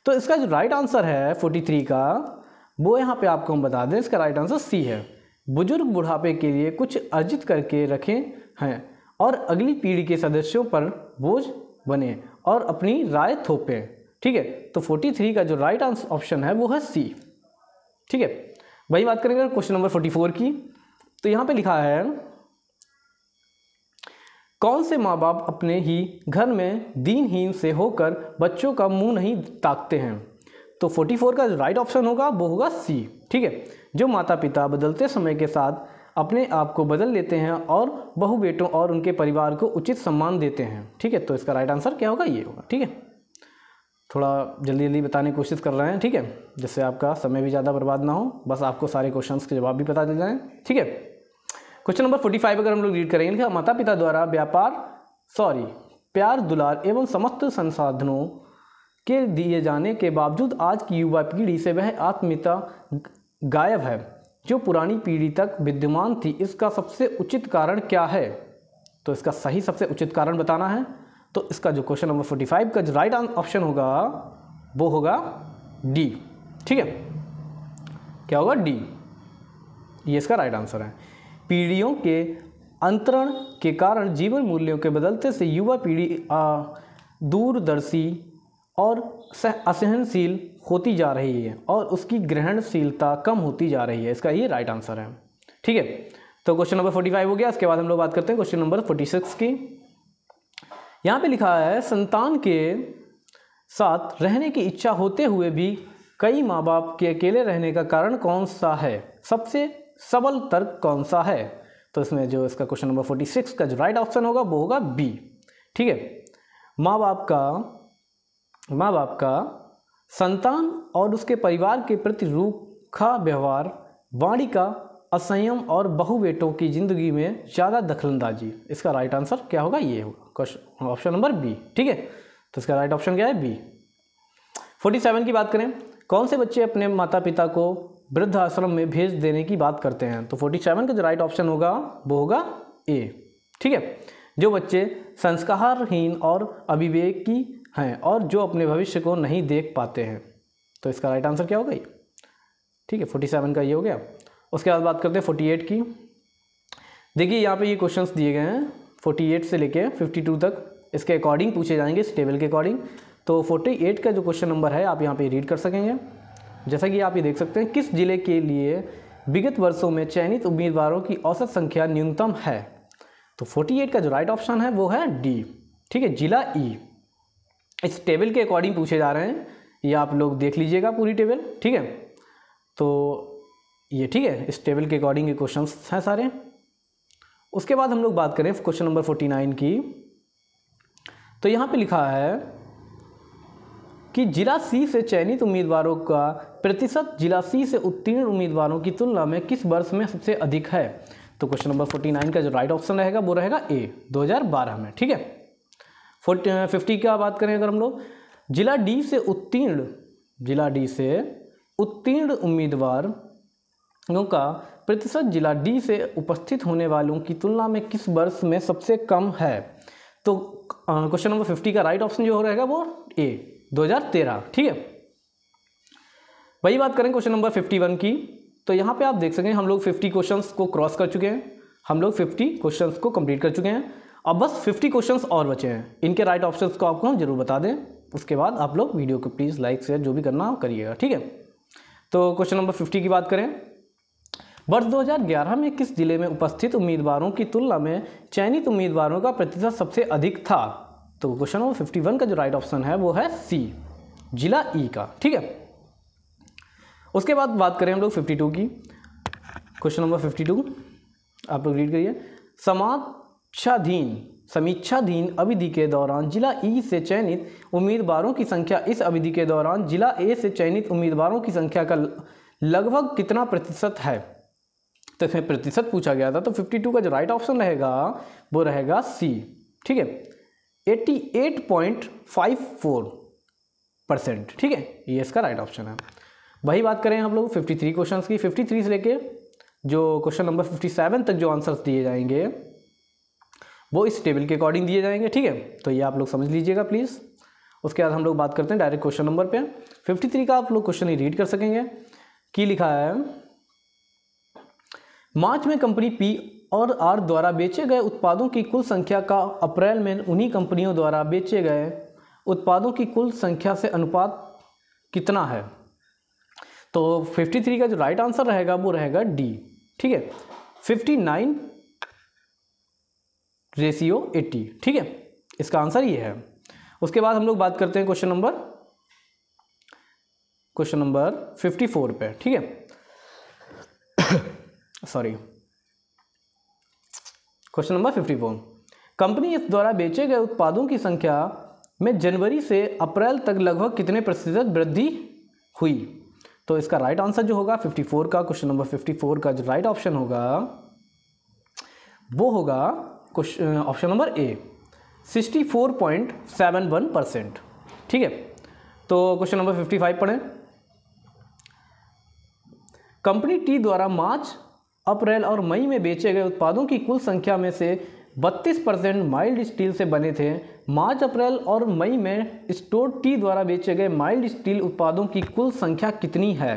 तो इसका जो राइट आंसर है फोर्टी थ्री का वो यहाँ पे आपको हम बता दें इसका राइट आंसर सी है बुजुर्ग बुढ़ापे के लिए कुछ अर्जित करके रखें हैं और अगली पीढ़ी के सदस्यों पर बोझ बने और अपनी राय थोपें ठीक है तो 43 का जो राइट आंसर ऑप्शन है वो है सी ठीक है वही बात करेंगे क्वेश्चन नंबर 44 की तो यहाँ पे लिखा है कौन से माँ बाप अपने ही घर में दीनहीन से होकर बच्चों का मुंह नहीं ताकते हैं तो 44 का राइट ऑप्शन होगा वो होगा सी ठीक है जो माता पिता बदलते समय के साथ अपने आप को बदल लेते हैं और बहु बेटों और उनके परिवार को उचित सम्मान देते हैं ठीक है तो इसका राइट आंसर क्या होगा ये होगा ठीक है थोड़ा जल्दी जल्दी बताने की कोशिश कर रहे हैं ठीक है जिससे आपका समय भी ज़्यादा बर्बाद ना हो बस आपको सारे क्वेश्चंस के जवाब भी पता चल जाएँ ठीक है क्वेश्चन नंबर फोर्टी फाइव अगर हम लोग रीड करेंगे माता पिता द्वारा व्यापार सॉरी प्यार दुलार एवं समस्त संसाधनों के दिए जाने के बावजूद आज की युवा पीढ़ी से वह आत्मीयता गायब है जो पुरानी पीढ़ी तक विद्यमान थी इसका सबसे उचित कारण क्या है तो इसका सही सबसे उचित कारण बताना है तो इसका जो क्वेश्चन नंबर फोर्टी फाइव का जो राइट ऑप्शन होगा वो होगा डी ठीक है क्या होगा डी ये इसका राइट आंसर है पीढ़ियों के अंतरण के कारण जीवन मूल्यों के बदलते से युवा पीढ़ी दूरदर्शी और सह असहनशील होती जा रही है और उसकी ग्रहणशीलता कम होती जा रही है इसका ये राइट आंसर है ठीक है तो क्वेश्चन नंबर फोर्टी फाइव हो गया इसके बाद हम लोग बात करते हैं क्वेश्चन नंबर फोर्टी सिक्स की यहाँ पे लिखा है संतान के साथ रहने की इच्छा होते हुए भी कई माँ बाप के अकेले रहने का कारण कौन सा है सबसे सबल तर्क कौन सा है तो इसमें जो इसका क्वेश्चन नंबर फोर्टी सिक्स का जो राइट ऑप्शन होगा वो होगा बी ठीक है माँ बाप का माँ बाप का संतान और उसके परिवार के प्रति रूखा व्यवहार वाणी का असंयम और बहु बेटों की ज़िंदगी में ज़्यादा दखलंदाजी इसका राइट आंसर क्या होगा ये होगा क्वेश्चन ऑप्शन नंबर बी ठीक है तो इसका राइट ऑप्शन क्या है बी फोर्टी सेवन की बात करें कौन से बच्चे अपने माता पिता को वृद्ध आश्रम में भेज देने की बात करते हैं तो फोर्टी सेवन का जो राइट ऑप्शन होगा वो होगा ए ठीक है जो बच्चे संस्कारहीन और अभिवेक की हैं और जो अपने भविष्य को नहीं देख पाते हैं तो इसका राइट आंसर क्या होगा ये ठीक है फोर्टी सेवन का ये हो गया उसके बाद बात करते हैं फोर्टी एट की देखिए यहाँ पे ये क्वेश्चन दिए गए हैं फोर्टी एट से लेके फिफ्टी टू तक इसके अकॉर्डिंग पूछे जाएंगे इस टेबल के अकॉर्डिंग तो फोर्टी एट का जो क्वेश्चन नंबर है आप यहाँ पे रीड कर सकेंगे जैसा कि आप ये देख सकते हैं किस जिले के लिए विगत वर्षों में चयनित उम्मीदवारों की औसत संख्या न्यूनतम है तो फोर्टी का जो राइट ऑप्शन है वो है डी ठीक है जिला ई e। इस टेबल के अकॉर्डिंग पूछे जा रहे हैं ये आप लोग देख लीजिएगा पूरी टेबल ठीक है तो ये ठीक है इस टेबल के अकॉर्डिंग ये क्वेश्चन हैं सारे उसके बाद हम लोग बात करें क्वेश्चन नंबर फोर्टी नाइन की तो यहाँ पे लिखा है कि जिला सी से चयनित उम्मीदवारों का प्रतिशत जिला सी से उत्तीर्ण उम्मीदवारों की तुलना में किस वर्ष में सबसे अधिक है तो क्वेश्चन नंबर फोर्टी नाइन का जो राइट ऑप्शन रहेगा वो रहेगा ए बारह में ठीक है फोर्टी फिफ्टी का बात करें अगर हम लोग जिला डी से उत्तीर्ण जिला डी से उत्तीर्ण उम्मीदवार का प्रतिशत जिला डी से उपस्थित होने वालों की तुलना में किस वर्ष में सबसे कम है तो क्वेश्चन नंबर फिफ्टी का राइट ऑप्शन जो हो रहेगा वो ए 2013 ठीक है वही बात करें क्वेश्चन नंबर 51 की तो यहाँ पे आप देख सकें हम लोग 50 क्वेश्चंस को क्रॉस कर चुके हैं हम लोग 50 क्वेश्चंस को कंप्लीट कर चुके हैं अब बस 50 क्वेश्चंस और बचे हैं इनके राइट ऑप्शंस को आपको हम जरूर बता दें उसके बाद आप लोग वीडियो को प्लीज़ लाइक शेयर जो भी करना करिएगा ठीक है तो क्वेश्चन नंबर फिफ्टी की बात करें वर्ष 2011 में किस जिले में उपस्थित उम्मीदवारों की तुलना में चयनित उम्मीदवारों का प्रतिशत सबसे अधिक था तो क्वेश्चन नंबर फिफ्टी का जो राइट ऑप्शन है वो है सी जिला ई e का ठीक है उसके बाद बात करें हम लोग फिफ्टी की क्वेश्चन नंबर फिफ्टी आप लोग रीड करिए समाज समीक्षाधीन समीक्षाधीन अवधि के दौरान जिला ई से चयनित उम्मीदवारों की संख्या इस अवधि के दौरान जिला ए से चयनित उम्मीदवारों की संख्या का लगभग कितना प्रतिशत है तो इसमें प्रतिशत पूछा गया था तो 52 का जो राइट ऑप्शन रहेगा वो रहेगा सी ठीक है 88.54 परसेंट ठीक है ये इसका राइट ऑप्शन है वही बात करें हम लोग 53 क्वेश्चंस की 53 से लेके जो क्वेश्चन नंबर 57 तक जो आंसर्स दिए जाएंगे वो इस टेबल के अकॉर्डिंग दिए जाएंगे ठीक है तो ये आप लोग समझ लीजिएगा प्लीज़ उसके बाद हम लोग बात करते हैं डायरेक्ट क्वेश्चन नंबर पे 53 का आप लोग क्वेश्चन ही रीड कर सकेंगे की लिखा है मार्च में कंपनी पी और आर द्वारा बेचे गए उत्पादों की कुल संख्या का अप्रैल में उन्हीं कंपनियों द्वारा बेचे गए उत्पादों की कुल संख्या से अनुपात कितना है तो 53 का जो राइट आंसर रहेगा वो रहेगा डी ठीक है 59 रेशियो 80 ठीक है इसका आंसर ये है उसके बाद हम लोग बात करते हैं क्वेश्चन नंबर क्वेश्चन नंबर 54 पे ठीक है [COUGHS] सॉरी क्वेश्चन नंबर 54 कंपनी इस द्वारा बेचे गए उत्पादों की संख्या में जनवरी से अप्रैल तक लगभग कितने प्रतिशत वृद्धि हुई तो इसका राइट आंसर जो होगा 54 का क्वेश्चन नंबर 54 का जो राइट ऑप्शन होगा वो होगा question option number A 64.71 percent ठीक है तो क्वेश्चन नंबर 55 पढ़ें कंपनी टी द्वारा मार्च अप्रैल और मई में बेचे गए उत्पादों की कुल संख्या में से 32 परसेंट माइल्ड स्टील से बने थे मार्च अप्रैल और मई में स्टोर टी द्वारा बेचे गए माइल्ड स्टील उत्पादों की कुल संख्या कितनी है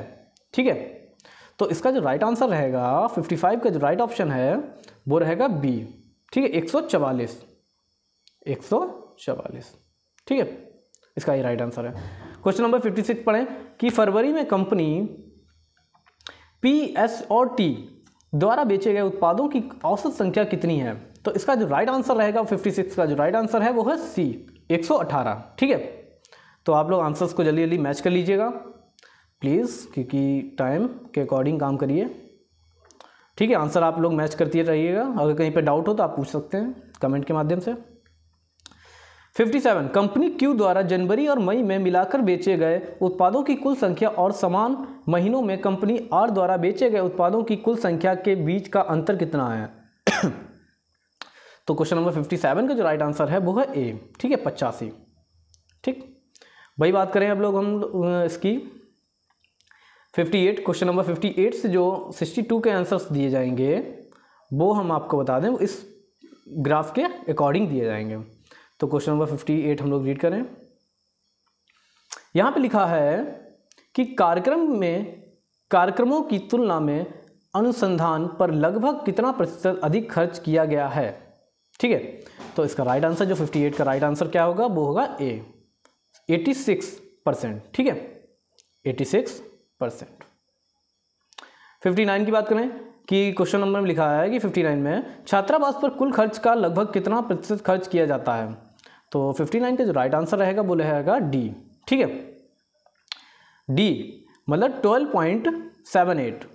ठीक है तो इसका जो राइट आंसर रहेगा 55 का जो राइट ऑप्शन है वो रहेगा बी ठीक है एक सौ चवालीस एक सौ चवालीस ठीक है इसका ही राइट आंसर है क्वेश्चन नंबर फिफ्टी सिक्स पढ़ें कि फरवरी में कंपनी पी एस और टी द्वारा बेचे गए उत्पादों की औसत संख्या कितनी है तो इसका जो राइट आंसर रहेगा फिफ्टी सिक्स का जो राइट आंसर है वो है सी एक सौ अठारह ठीक है तो आप लोग आंसर्स को जल्दी जल्दी मैच कर लीजिएगा प्लीज़ क्योंकि टाइम के अकॉर्डिंग काम करिए ठीक है आंसर आप लोग मैच करती रहिएगा अगर कहीं पे डाउट हो तो आप पूछ सकते हैं कमेंट के माध्यम से 57 कंपनी क्यू द्वारा जनवरी और मई में मिलाकर बेचे गए उत्पादों की कुल संख्या और समान महीनों में कंपनी आर द्वारा बेचे गए उत्पादों की कुल संख्या के बीच का अंतर कितना है [COUGHS] तो क्वेश्चन नंबर 57 का जो राइट आंसर है वो है ए ठीक है पचासी ठीक वही बात करें अब लोग हम इसकी 58 क्वेश्चन नंबर 58 से जो 62 के आंसर्स दिए जाएंगे वो हम आपको बता दें इस ग्राफ के अकॉर्डिंग दिए जाएंगे तो क्वेश्चन नंबर 58 हम लोग रीड करें यहाँ पे लिखा है कि कार्यक्रम में कार्यक्रमों की तुलना में अनुसंधान पर लगभग कितना प्रतिशत अधिक खर्च किया गया है ठीक है तो इसका राइट आंसर जो 58 का राइट आंसर क्या होगा वो होगा ए 86 परसेंट ठीक है 86 परसेंट फिफ्टी नाइन की बात करें कि क्वेश्चन नंबर में लिखा है कि फिफ्टी नाइन में छात्रावास पर कुल खर्च का लगभग कितना प्रतिशत खर्च किया जाता है तो फिफ्टी नाइन का जो राइट आंसर रहेगा वो रहेगा डी ठीक है डी मतलब ट्वेल्व पॉइंट सेवन एट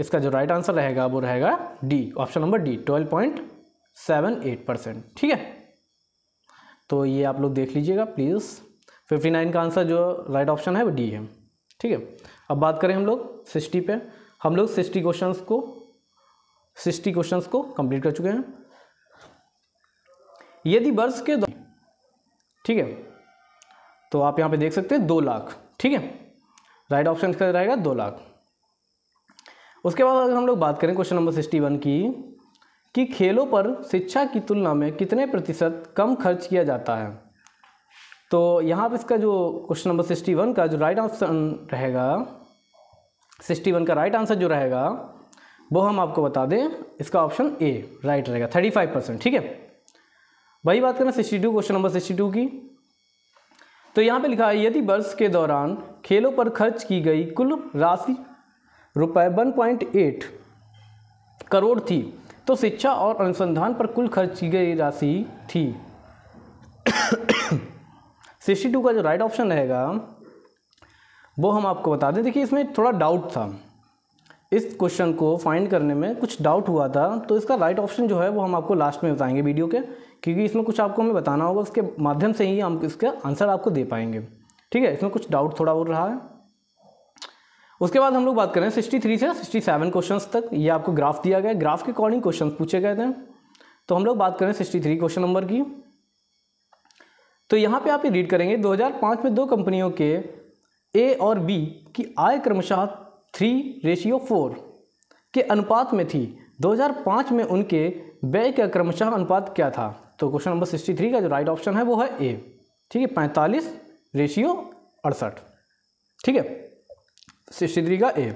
इसका जो राइट आंसर रहेगा वो रहेगा D option number D twelve point seven eight percent ठीक है तो ये आप लोग देख लीजिएगा प्लीज़ फिफ्टी नाइन का आंसर जो राइट ऑप्शन है वो डी है ठीक है अब बात करें हम लोग सिक्सटी पे हम लोग सिक्सटी क्वेश्चन को सिक्सटी क्वेश्चन को कंप्लीट कर चुके हैं यदि वर्ष के दो ठीक है तो आप यहाँ पे देख सकते हैं दो लाख ठीक है राइट ऑप्शन इसका रहेगा दो लाख उसके बाद अगर हम लोग बात करें क्वेश्चन नंबर सिक्सटी वन की कि खेलों पर शिक्षा की तुलना में कितने प्रतिशत कम खर्च किया जाता है तो यहाँ पर इसका जो क्वेश्चन नंबर सिक्सटी वन का जो राइट आंसर रहेगा सिक्सटी वन का राइट आंसर जो रहेगा वो हम आपको बता दें इसका ऑप्शन ए राइट रहेगा थर्टी फाइव परसेंट ठीक है वही बात करें sixty two question number sixty two की तो यहाँ पे लिखा है यदि वर्ष के दौरान खेलों पर खर्च की गई कुल राशि रुपये वन पॉइंट एट करोड़ थी तो शिक्षा और अनुसंधान पर कुल खर्च की गई राशि थी सिक्सटी टू का जो राइट ऑप्शन रहेगा वो हम आपको बता दें देखिए इसमें थोड़ा डाउट था इस क्वेश्चन को फाइंड करने में कुछ डाउट हुआ था तो इसका राइट ऑप्शन जो है वो हम आपको लास्ट में बताएंगे वीडियो के क्योंकि इसमें कुछ आपको हमें बताना होगा उसके माध्यम से ही हम इसका आंसर आपको दे पाएंगे ठीक है इसमें कुछ डाउट थोड़ा और रहा है उसके बाद हम लोग बात करें सिक्सटी थ्री से सिक्सटी सेवन क्वेश्चन तक ये आपको ग्राफ दिया गया ग्राफ के अकॉर्डिंग क्वेश्चन पूछे गए थे तो हम लोग बात करें सिक्सटी थ्री क्वेश्चन नंबर की तो यहाँ पे आप ये रीड करेंगे 2005 में दो कंपनियों के ए और बी की आय क्रमशः थ्री रेशियो फोर के अनुपात में थी 2005 में उनके व्यय का क्रमशः अनुपात क्या था तो क्वेश्चन नंबर 63 का जो राइट ऑप्शन है वो है ए ठीक है पैंतालीस रेशियो अड़सठ ठीक है सिक्सटी थ्री का ए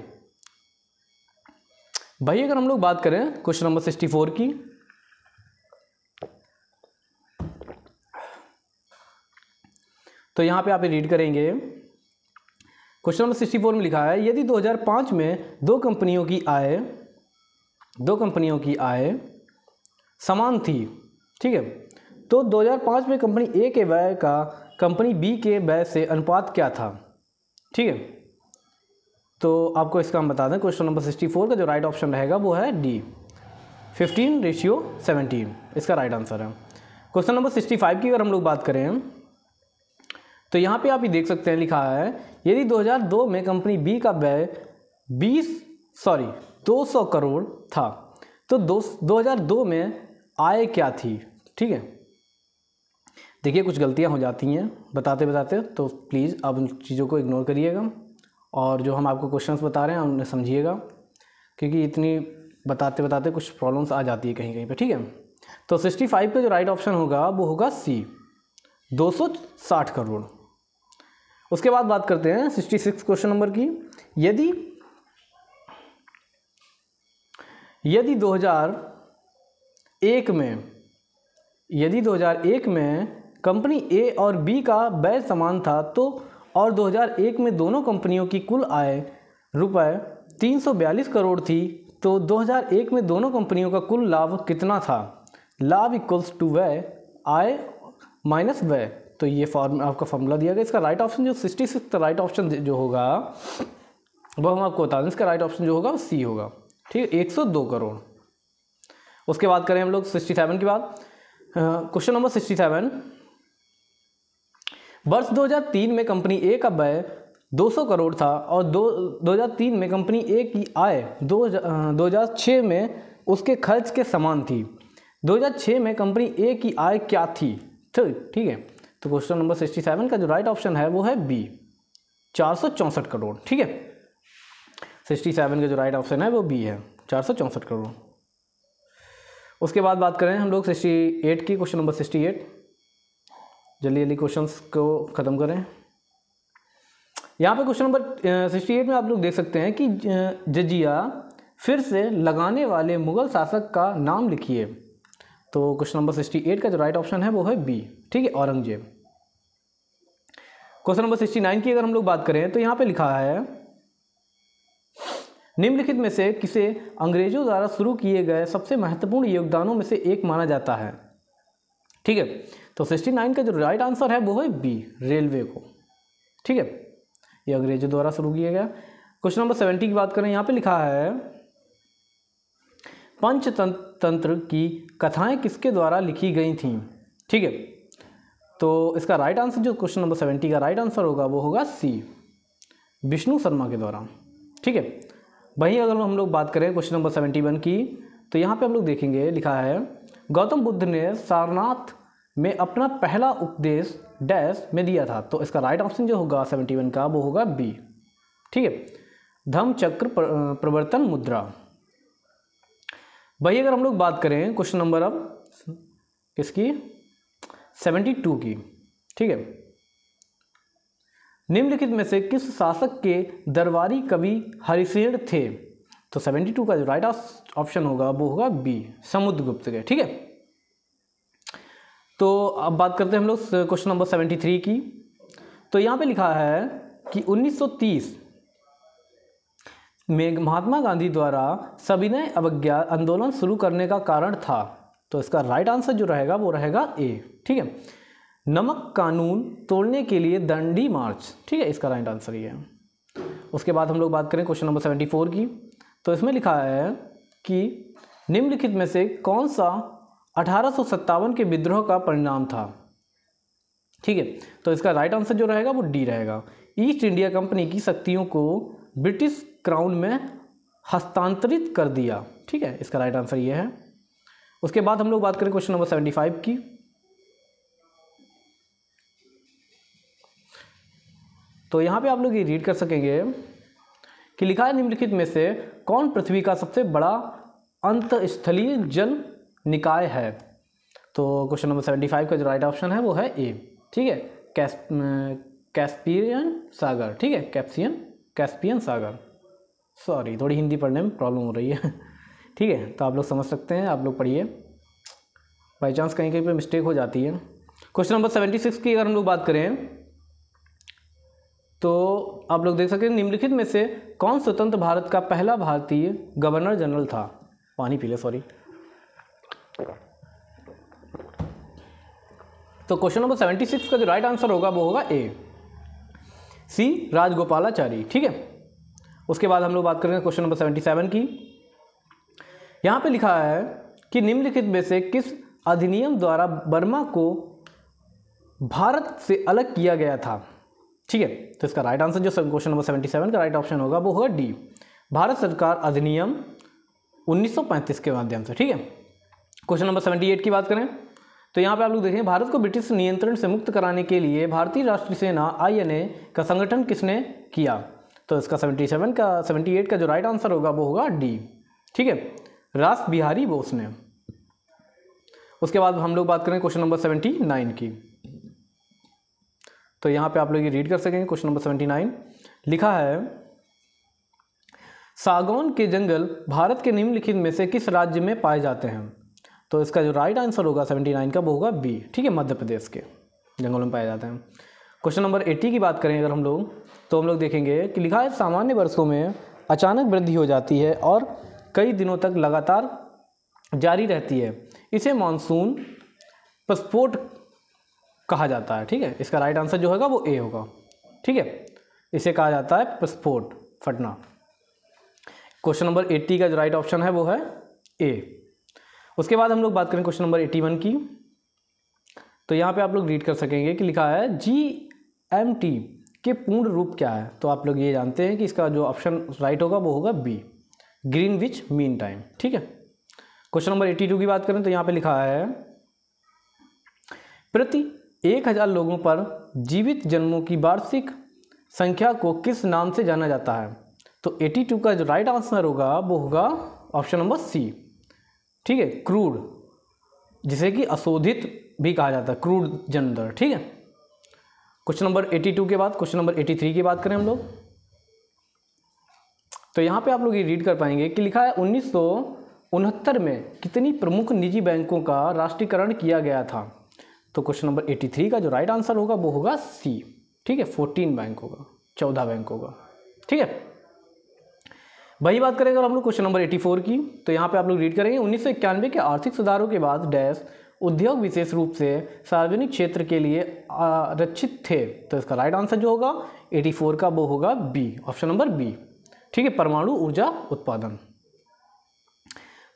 भाई अगर हम लोग बात करें क्वेश्चन नंबर सिक्सटी फोर की तो यहाँ पे आप रीड करेंगे क्वेश्चन नंबर सिक्सटी फोर में लिखा है यदि 2005 में दो कंपनियों की आय दो कंपनियों की आय समान थी ठीक है तो 2005 में कंपनी ए के व्यय का कंपनी बी के व्यय से अनुपात क्या था ठीक है तो आपको इसका हम बता दें क्वेश्चन नंबर सिक्सटी फोर का जो राइट ऑप्शन रहेगा वो है डी फिफ्टीन रेशियो सेवनटीन इसका राइट आंसर है क्वेश्चन नंबर सिक्सटी फाइव की अगर हम लोग बात करें तो यहाँ पे आप ये देख सकते हैं लिखा है यदि 2002 में कंपनी बी का व्यय 20 सॉरी 200 करोड़ था तो दो 2002 में आय क्या थी ठीक है देखिए कुछ गलतियाँ हो जाती हैं बताते बताते तो प्लीज़ आप उन चीज़ों को इग्नोर करिएगा और जो हम आपको क्वेश्चंस बता रहे हैं उन्हें समझिएगा क्योंकि इतनी बताते बताते कुछ प्रॉब्लम्स आ जाती है कहीं कहीं पे ठीक है तो 65 का जो राइट ऑप्शन होगा वो होगा सी 260 करोड़ उसके बाद बात करते हैं सिक्सटी सिक्स क्वेश्चन नंबर की यदि यदि 2001 में यदि 2001 में कंपनी ए और बी का व्यय समान था तो और 2001 में दोनों कंपनियों की कुल आय रुपये तीन करोड़ थी तो 2001 में दोनों कंपनियों का कुल लाभ कितना था लाभ इक्वल्स टू वे आय माइनस वे तो ये फॉर्म आपका फॉर्मूला दिया गया इसका राइट ऑप्शन जो सिक्सटी सिक्स राइट ऑप्शन जो होगा वो हम आपको बता दें इसका राइट ऑप्शन जो होगा वो सी होगा ठीक है एक सौ दो करोड़ उसके बाद करें हम लोग सिक्सटी सेवन की बात क्वेश्चन नंबर सिक्सटी सेवन वर्ष तीन में कंपनी ए का व्यय सौ करोड़ था और दो हजार तीन में कंपनी ए की आय दो हजार छः में उसके खर्च के समान थी दो हजार छः में कंपनी ए की आय क्या थी तो, ठीक है तो क्वेश्चन नंबर सिक्सटी सेवन का जो राइट ऑप्शन है वो है बी चार सौ चौंसठ करोड़ ठीक है सिक्सटी सेवन का जो राइट ऑप्शन है वो बी है चार सौ चौंसठ करोड़ उसके बाद बात करें हम लोग सिक्सटी एट की क्वेश्चन नंबर सिक्सटी एट जल्दी जल्दी क्वेश्चन को ख़त्म करें यहाँ पे क्वेश्चन नंबर सिक्सटी एट में आप लोग देख सकते हैं कि जजिया फिर से लगाने वाले मुग़ल शासक का नाम लिखिए तो क्वेश्चन नंबर सिक्सटी एट का जो राइट ऑप्शन है वो है बी ठीक है Aurangzeb question number sixty nine की अगर हम लोग बात करें तो यहाँ पे लिखा है निम्नलिखित में से किसे अंग्रेजों द्वारा शुरू किए गए सबसे महत्वपूर्ण योगदानों में से एक माना जाता है ठीक है तो सिक्सटी नाइन का जो राइट आंसर है वो है बी रेलवे को ठीक है ये अंग्रेजों द्वारा शुरू किया गया क्वेश्चन नंबर सेवेंटी की बात करें यहाँ पे लिखा है पंचतंत्र की कथाएं किसके द्वारा लिखी गई थीं ठीक है तो इसका राइट आंसर जो क्वेश्चन नंबर सेवेंटी का राइट आंसर होगा वो होगा सी विष्णु शर्मा के द्वारा ठीक है वहीं अगर हम लोग बात करें क्वेश्चन नंबर सेवेंटी वन की तो यहाँ पे हम लोग देखेंगे लिखा है गौतम बुद्ध ने सारनाथ में अपना पहला उपदेश डैश में दिया था तो इसका राइट ऑप्शन जो होगा सेवेंटी वन का वो होगा बी ठीक है धम चक्र प्रवर्तन मुद्रा वही अगर हम लोग बात करें क्वेश्चन नंबर अब किसकी सेवेंटी टू की ठीक है निम्नलिखित में से किस शासक के दरबारी कवि हरिशेण थे तो सेवेंटी टू का जो राइट ऑप्शन होगा वो होगा बी समुद्रगुप्त के ठीक है तो अब बात करते हैं हम लोग क्वेश्चन नंबर सेवेंटी थ्री की तो यहाँ पे लिखा है कि उन्नीस सौ तीस में महात्मा गांधी द्वारा सविनय अवज्ञा आंदोलन शुरू करने का कारण था तो इसका राइट आंसर जो रहेगा वो रहेगा ए ठीक है नमक कानून तोड़ने के लिए दंडी मार्च ठीक है इसका राइट आंसर ये है उसके बाद हम लोग बात करें क्वेश्चन नंबर सेवेंटी फोर की तो इसमें लिखा है कि निम्नलिखित में से कौन सा अठारह के विद्रोह का परिणाम था ठीक है तो इसका राइट आंसर जो रहेगा वो डी रहेगा ईस्ट इंडिया कंपनी की शक्तियों को ब्रिटिश क्राउन में हस्तांतरित कर दिया ठीक है इसका राइट आंसर ये है उसके बाद हम लोग बात करें क्वेश्चन नंबर सेवेंटी फाइव की तो यहाँ पे आप लोग ये रीड कर सकेंगे कि लिखा है निम्नलिखित में से कौन पृथ्वी का सबसे बड़ा अंतस्थलीय जल निकाय है तो क्वेश्चन नंबर सेवेंटी फाइव का जो राइट ऑप्शन है वो है ए ठीक है कैस कैस्पियन सागर ठीक है कैप्सियन कैस्पियन सागर सॉरी थोड़ी हिंदी पढ़ने में प्रॉब्लम हो रही है [LAUGHS] ठीक है तो आप लोग समझ सकते हैं आप लोग पढ़िए बाई चांस कहीं कहीं पर मिस्टेक हो जाती है क्वेश्चन नंबर सेवेंटी सिक्स की अगर हम लोग बात करें तो आप लोग देख सकते हैं निम्नलिखित में से कौन स्वतंत्र भारत का पहला भारतीय गवर्नर जनरल था पानी पी ले सॉरी तो क्वेश्चन नंबर सेवेंटी सिक्स का जो राइट आंसर होगा वो होगा ए सी राजगोपालाचारी ठीक है उसके बाद हम लोग बात करेंगे क्वेश्चन नंबर सेवेंटी सेवन की यहाँ पे लिखा है कि निम्नलिखित में से किस अधिनियम द्वारा बर्मा को भारत से अलग किया गया था ठीक है तो इसका राइट आंसर जो क्वेश्चन नंबर सेवेंटी सेवन का राइट ऑप्शन होगा वो होगा डी भारत सरकार अधिनियम 1935 के माध्यम से ठीक है क्वेश्चन नंबर एट की बात करें तो यहाँ पे आप लोग देखें भारत को ब्रिटिश नियंत्रण से मुक्त कराने के लिए भारतीय राष्ट्रीय सेना आई का संगठन किसने किया तो इसका 77 का 78 का जो राइट आंसर होगा वो होगा डी ठीक है रास बिहारी बोस ने उसके बाद हम लोग बात करें क्वेश्चन नंबर 79 की तो यहाँ पे आप लोग ये रीड कर सकेंगे क्वेश्चन नंबर 79 लिखा है सागौन के जंगल भारत के निम्नलिखित में से किस राज्य में पाए जाते हैं तो इसका जो राइट आंसर होगा 79 का वो होगा बी ठीक है मध्य प्रदेश के जंगलों में पाए जाते हैं क्वेश्चन नंबर 80 की बात करें अगर हम लोग तो हम लोग देखेंगे कि लिखा है सामान्य वर्षों में अचानक वृद्धि हो जाती है और कई दिनों तक लगातार जारी रहती है इसे मानसून पसपोर्ट कहा जाता है ठीक है इसका राइट आंसर जो होगा वो ए होगा ठीक है इसे कहा जाता है पसपोर्ट फटना क्वेश्चन नंबर एट्टी का जो राइट ऑप्शन है वो है ए उसके बाद हम लोग बात करें क्वेश्चन नंबर एट्टी वन की तो यहाँ पे आप लोग रीड कर सकेंगे कि लिखा है जी एम टी के पूर्ण रूप क्या है तो आप लोग ये जानते हैं कि इसका जो ऑप्शन राइट होगा वो होगा B Greenwich mean time ठीक है क्वेश्चन नंबर एट्टी टू की बात करें तो यहाँ पे लिखा है प्रति एक हजार लोगों पर जीवित जन्मों की वार्षिक संख्या को किस नाम से जाना जाता है तो 82 का जो राइट आंसर होगा वो होगा ऑप्शन नंबर सी ठीक है क्रूड जिसे कि अशोधित भी कहा जाता है क्रूड जन्म दर ठीक है क्वेश्चन नंबर 82 के बाद क्वेश्चन नंबर 83 की बात करें हम लोग तो यहाँ पे आप लोग ये रीड कर पाएंगे कि लिखा है उन्नीस में कितनी प्रमुख निजी बैंकों का राष्ट्रीयकरण किया गया था तो क्वेश्चन नंबर 83 का जो राइट आंसर होगा वो होगा सी ठीक है 14 बैंक होगा 14 बैंक होगा ठीक है वही बात करेंगे अगर हम लोग क्वेश्चन नंबर फोर की तो यहाँ पे आप लोग रीड करेंगे उन्नीस के आर्थिक सुधारों के बाद डैश उद्योग विशेष रूप से सार्वजनिक क्षेत्र के लिए आरक्षित थे तो इसका राइट आंसर जो होगा 84 का वो होगा बी ऑप्शन नंबर बी ठीक है परमाणु ऊर्जा उत्पादन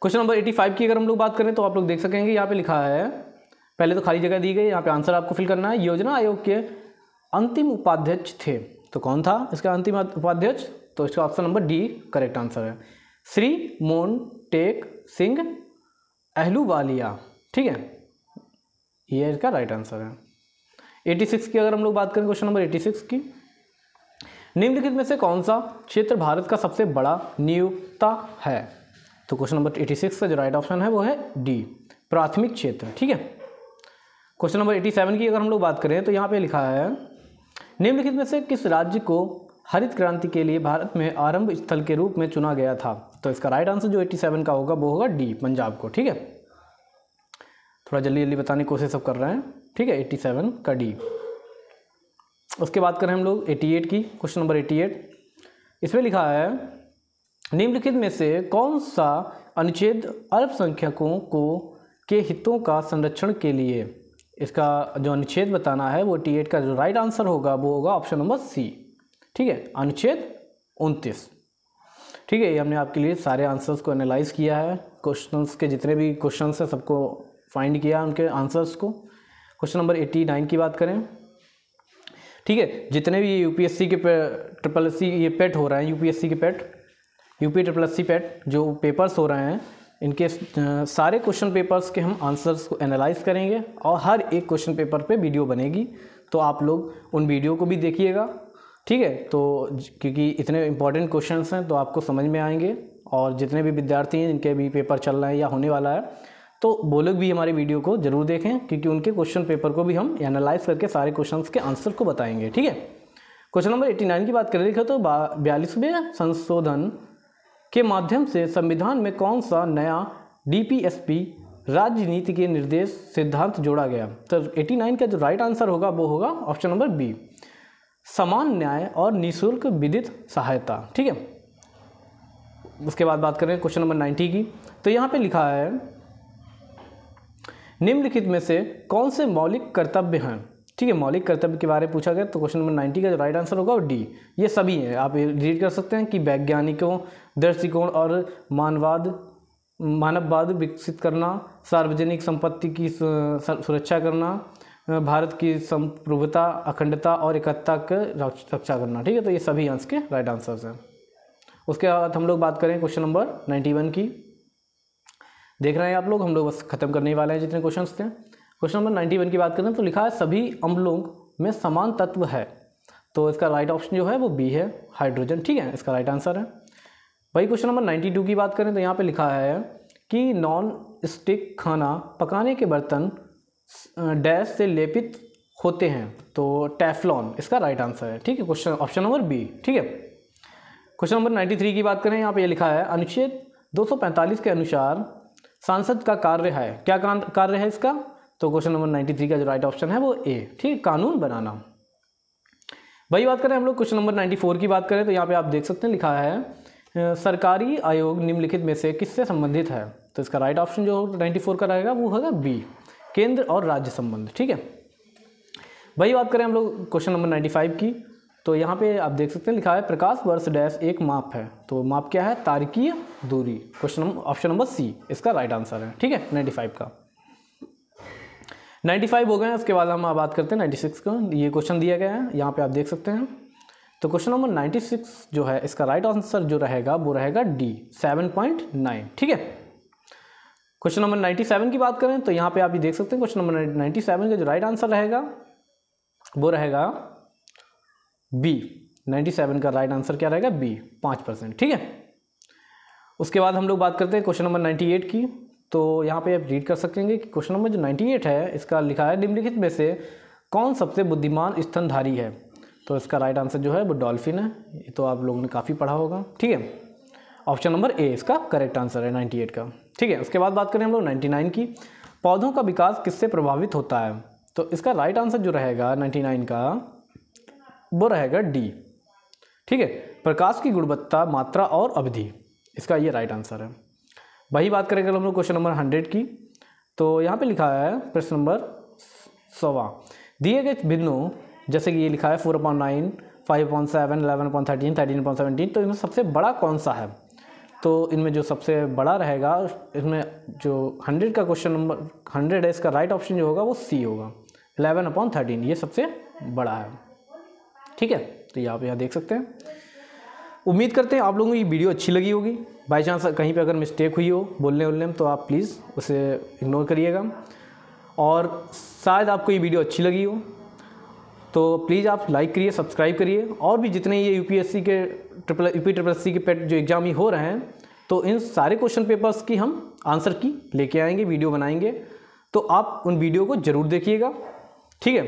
क्वेश्चन नंबर 85 की अगर हम लोग बात करें तो आप लोग देख सकेंगे यहाँ पे लिखा है पहले तो खाली जगह दी गई यहाँ पे आंसर आपको फिल करना है योजना आयोग के अंतिम उपाध्यक्ष थे तो कौन था इसका अंतिम उपाध्यक्ष तो इसका option number D correct answer है श्री मोन टेक सिंह अहलूवालिया ठीक है ये इसका राइट आंसर है 86 की अगर हम लोग बात करें क्वेश्चन नंबर 86 की निम्नलिखित में से कौन सा क्षेत्र भारत का सबसे बड़ा नियुक्ता है तो क्वेश्चन नंबर 86 का जो राइट ऑप्शन है वो है डी प्राथमिक क्षेत्र ठीक है क्वेश्चन नंबर 87 की अगर हम लोग बात करें तो यहाँ पे लिखा है निम्नलिखित में से किस राज्य को हरित क्रांति के लिए भारत में आरंभ स्थल के रूप में चुना गया था तो इसका राइट आंसर जो सेवन का होगा वो होगा डी पंजाब को ठीक है थोड़ा जल्दी जल्दी बताने की कोशिश सब कर रहे हैं ठीक है एट्टी सेवन का डी उसके बाद करें हम लोग एटी एट की क्वेश्चन नंबर एटी एट इसमें लिखा है निम्नलिखित में से कौन सा अनुच्छेद अल्पसंख्यकों को के हितों का संरक्षण के लिए इसका जो अनुच्छेद बताना है वो टी एट का जो राइट आंसर होगा वो होगा ऑप्शन नंबर सी ठीक है अनुच्छेद उनतीस ठीक है ये हमने आपके लिए सारे आंसर्स को एनालाइज किया है क्वेश्चंस के जितने भी क्वेश्चंस हैं सबको फाइंड किया उनके आंसर्स को क्वेश्चन नंबर एट्टी नाइन की बात करें ठीक है जितने भी यू पी एस सी के ट्रिपल सी ये पेट हो रहे हैं यू पी एस सी के पेट पी ट्रिपल सी पेट जो पेपर्स हो रहे हैं इनके सारे क्वेश्चन पेपर्स के हम आंसर्स को एनालाइज करेंगे और हर एक क्वेश्चन पेपर पे वीडियो बनेगी तो आप लोग उन वीडियो को भी देखिएगा ठीक है तो क्योंकि इतने इंपॉर्टेंट क्वेश्चन हैं तो आपको समझ में आएंगे और जितने भी विद्यार्थी हैं जिनके भी पेपर चल रहे हैं या होने वाला है तो वो लोग भी हमारे वीडियो को जरूर देखें क्योंकि उनके क्वेश्चन पेपर को भी हम एनालाइज करके सारे क्वेश्चन के आंसर को बताएंगे ठीक है क्वेश्चन नंबर एट्टी नाइन की बात करें देखो तो बयालीसवें संशोधन के माध्यम से संविधान में कौन सा नया डीपीएसपी राज्य नीति के निर्देश सिद्धांत जोड़ा गया तो 89 का जो राइट आंसर होगा वो होगा ऑप्शन नंबर बी समान न्याय और निःशुल्क विदित सहायता ठीक है उसके बाद बात करें क्वेश्चन नंबर 90 की तो यहाँ पे लिखा है निम्नलिखित में से कौन से मौलिक कर्तव्य हैं ठीक है मौलिक कर्तव्य के बारे में पूछा गया तो क्वेश्चन नंबर नाइन्टी का जो राइट आंसर होगा वो डी ये सभी हैं आप रीड कर सकते हैं कि वैज्ञानिकों दृष्टिकोण और मानवाद मानववाद विकसित करना सार्वजनिक संपत्ति की सुरक्षा करना भारत की संप्रभुता अखंडता और एकता के रक्षा करना ठीक है तो ये सभी आंसर के राइट आंसर्स हैं उसके बाद हम लोग बात करें क्वेश्चन नंबर नाइन्टी वन की देख रहे हैं आप लोग हम लोग बस खत्म करने वाले हैं जितने क्वेश्चन थे क्वेश्चन नंबर नाइन्टी वन की बात करते हैं तो लिखा है सभी अम्लों में समान तत्व है तो इसका राइट ऑप्शन जो है वो बी है हाइड्रोजन ठीक है इसका राइट आंसर है वही क्वेश्चन नंबर नाइन्टी टू की बात करें तो यहाँ पे लिखा है कि नॉन स्टिक खाना पकाने के बर्तन डैश से लेपित होते हैं तो टैफलॉन इसका राइट आंसर है ठीक है क्वेश्चन ऑप्शन नंबर बी ठीक है क्वेश्चन नंबर नाइन्टी थ्री की बात करें यहाँ पर यह लिखा है अनुच्छेद 245 के अनुसार सांसद का कार्य है क्या कार्य है इसका तो क्वेश्चन नंबर थ्री का जो राइट ऑप्शन है वो ए ठीक कानून बनाना वही बात करें हम लोग क्वेश्चन नंबर फोर की बात करें तो यहाँ पे आप देख सकते हैं लिखा है सरकारी आयोग निम्नलिखित में से किससे संबंधित है तो इसका राइट ऑप्शन जो नाइन्टी फोर का रहेगा वो होगा बी केंद्र और राज्य संबंध ठीक है वही बात करें हम लोग क्वेश्चन नंबर नाइन्टी की तो यहाँ पे आप देख सकते हैं लिखा है प्रकाश वर्ष डैश एक माप है तो माप क्या है तारकीय दूरी question number option number C इसका राइट आंसर है ठीक है नाइन्टी फाइव का नाइन्टी फाइव हो गए हैं उसके बाद हम बात करते हैं नाइन्टी सिक्स का ये क्वेश्चन दिया गया है यहाँ पे आप देख सकते हैं तो क्वेश्चन नंबर नाइन्टी सिक्स जो है इसका राइट आंसर जो रहेगा वो रहेगा डी सेवन पॉइंट नाइन ठीक है क्वेश्चन नंबर नाइन्टी सेवन की बात करें तो यहाँ पे आप ये देख सकते हैं क्वेश्चन नंबर नाइन्टी सेवन का जो राइट आंसर रहेगा वो रहेगा बी 97 का राइट आंसर क्या रहेगा बी पाँच परसेंट ठीक है उसके बाद हम लोग बात करते हैं क्वेश्चन नंबर 98 की तो यहाँ पे आप रीड कर सकेंगे कि क्वेश्चन नंबर जो 98 है इसका लिखा है निम्नलिखित में से कौन सबसे बुद्धिमान स्तनधारी है तो इसका राइट आंसर जो है वो डॉल्फिन है ये तो आप लोगों ने काफ़ी पढ़ा होगा ठीक है ऑप्शन नंबर ए इसका करेक्ट आंसर है नाइन्टी का ठीक है उसके बाद बात करें हम लोग नाइन्टी की पौधों का विकास किससे प्रभावित होता है तो इसका राइट आंसर जो रहेगा नाइन्टी का वो रहेगा डी ठीक है प्रकाश की गुणवत्ता मात्रा और अवधि इसका ये राइट आंसर है वही बात करेंगे हम लोग क्वेश्चन नंबर हंड्रेड की तो यहाँ पे लिखा है प्रश्न नंबर सवा दिए गए बिंदु जैसे कि ये लिखा है four point nine five point seven eleven point thirteen thirteen point seventeen तो इनमें सबसे बड़ा कौन सा है तो इनमें जो सबसे बड़ा रहेगा इसमें जो हंड्रेड का क्वेश्चन नंबर हंड्रेड है इसका राइट ऑप्शन जो होगा वो सी होगा एलेवन अपॉन थर्टीन ये सबसे बड़ा है ठीक है तो ये आप यहाँ देख सकते हैं उम्मीद करते हैं आप लोगों को ये वीडियो अच्छी लगी होगी बाई चांस कहीं पे अगर मिस्टेक हुई हो बोलने वोलने में तो आप प्लीज़ उसे इग्नोर करिएगा और शायद आपको ये वीडियो अच्छी लगी हो तो प्लीज़ आप लाइक करिए सब्सक्राइब करिए और भी जितने ये U K triple U P triple C के पेट जो एग्ज़ाम ही हो रहे हैं तो इन सारे क्वेश्चन पेपर्स की हम आंसर की लेके आएंगे वीडियो बनाएंगे तो आप उन वीडियो को ज़रूर देखिएगा ठीक है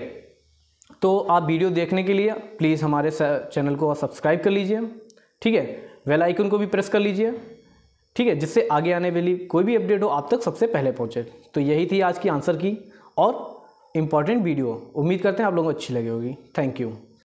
तो आप वीडियो देखने के लिए प्लीज़ हमारे चैनल को सब्सक्राइब कर लीजिए ठीक है वेल आइकन को भी प्रेस कर लीजिए ठीक है जिससे आगे आने वाली कोई भी अपडेट हो आप तक सबसे पहले पहुँचे तो यही थी आज की आंसर की और इम्पॉर्टेंट वीडियो उम्मीद करते हैं आप लोगों को अच्छी लगी होगी थैंक यू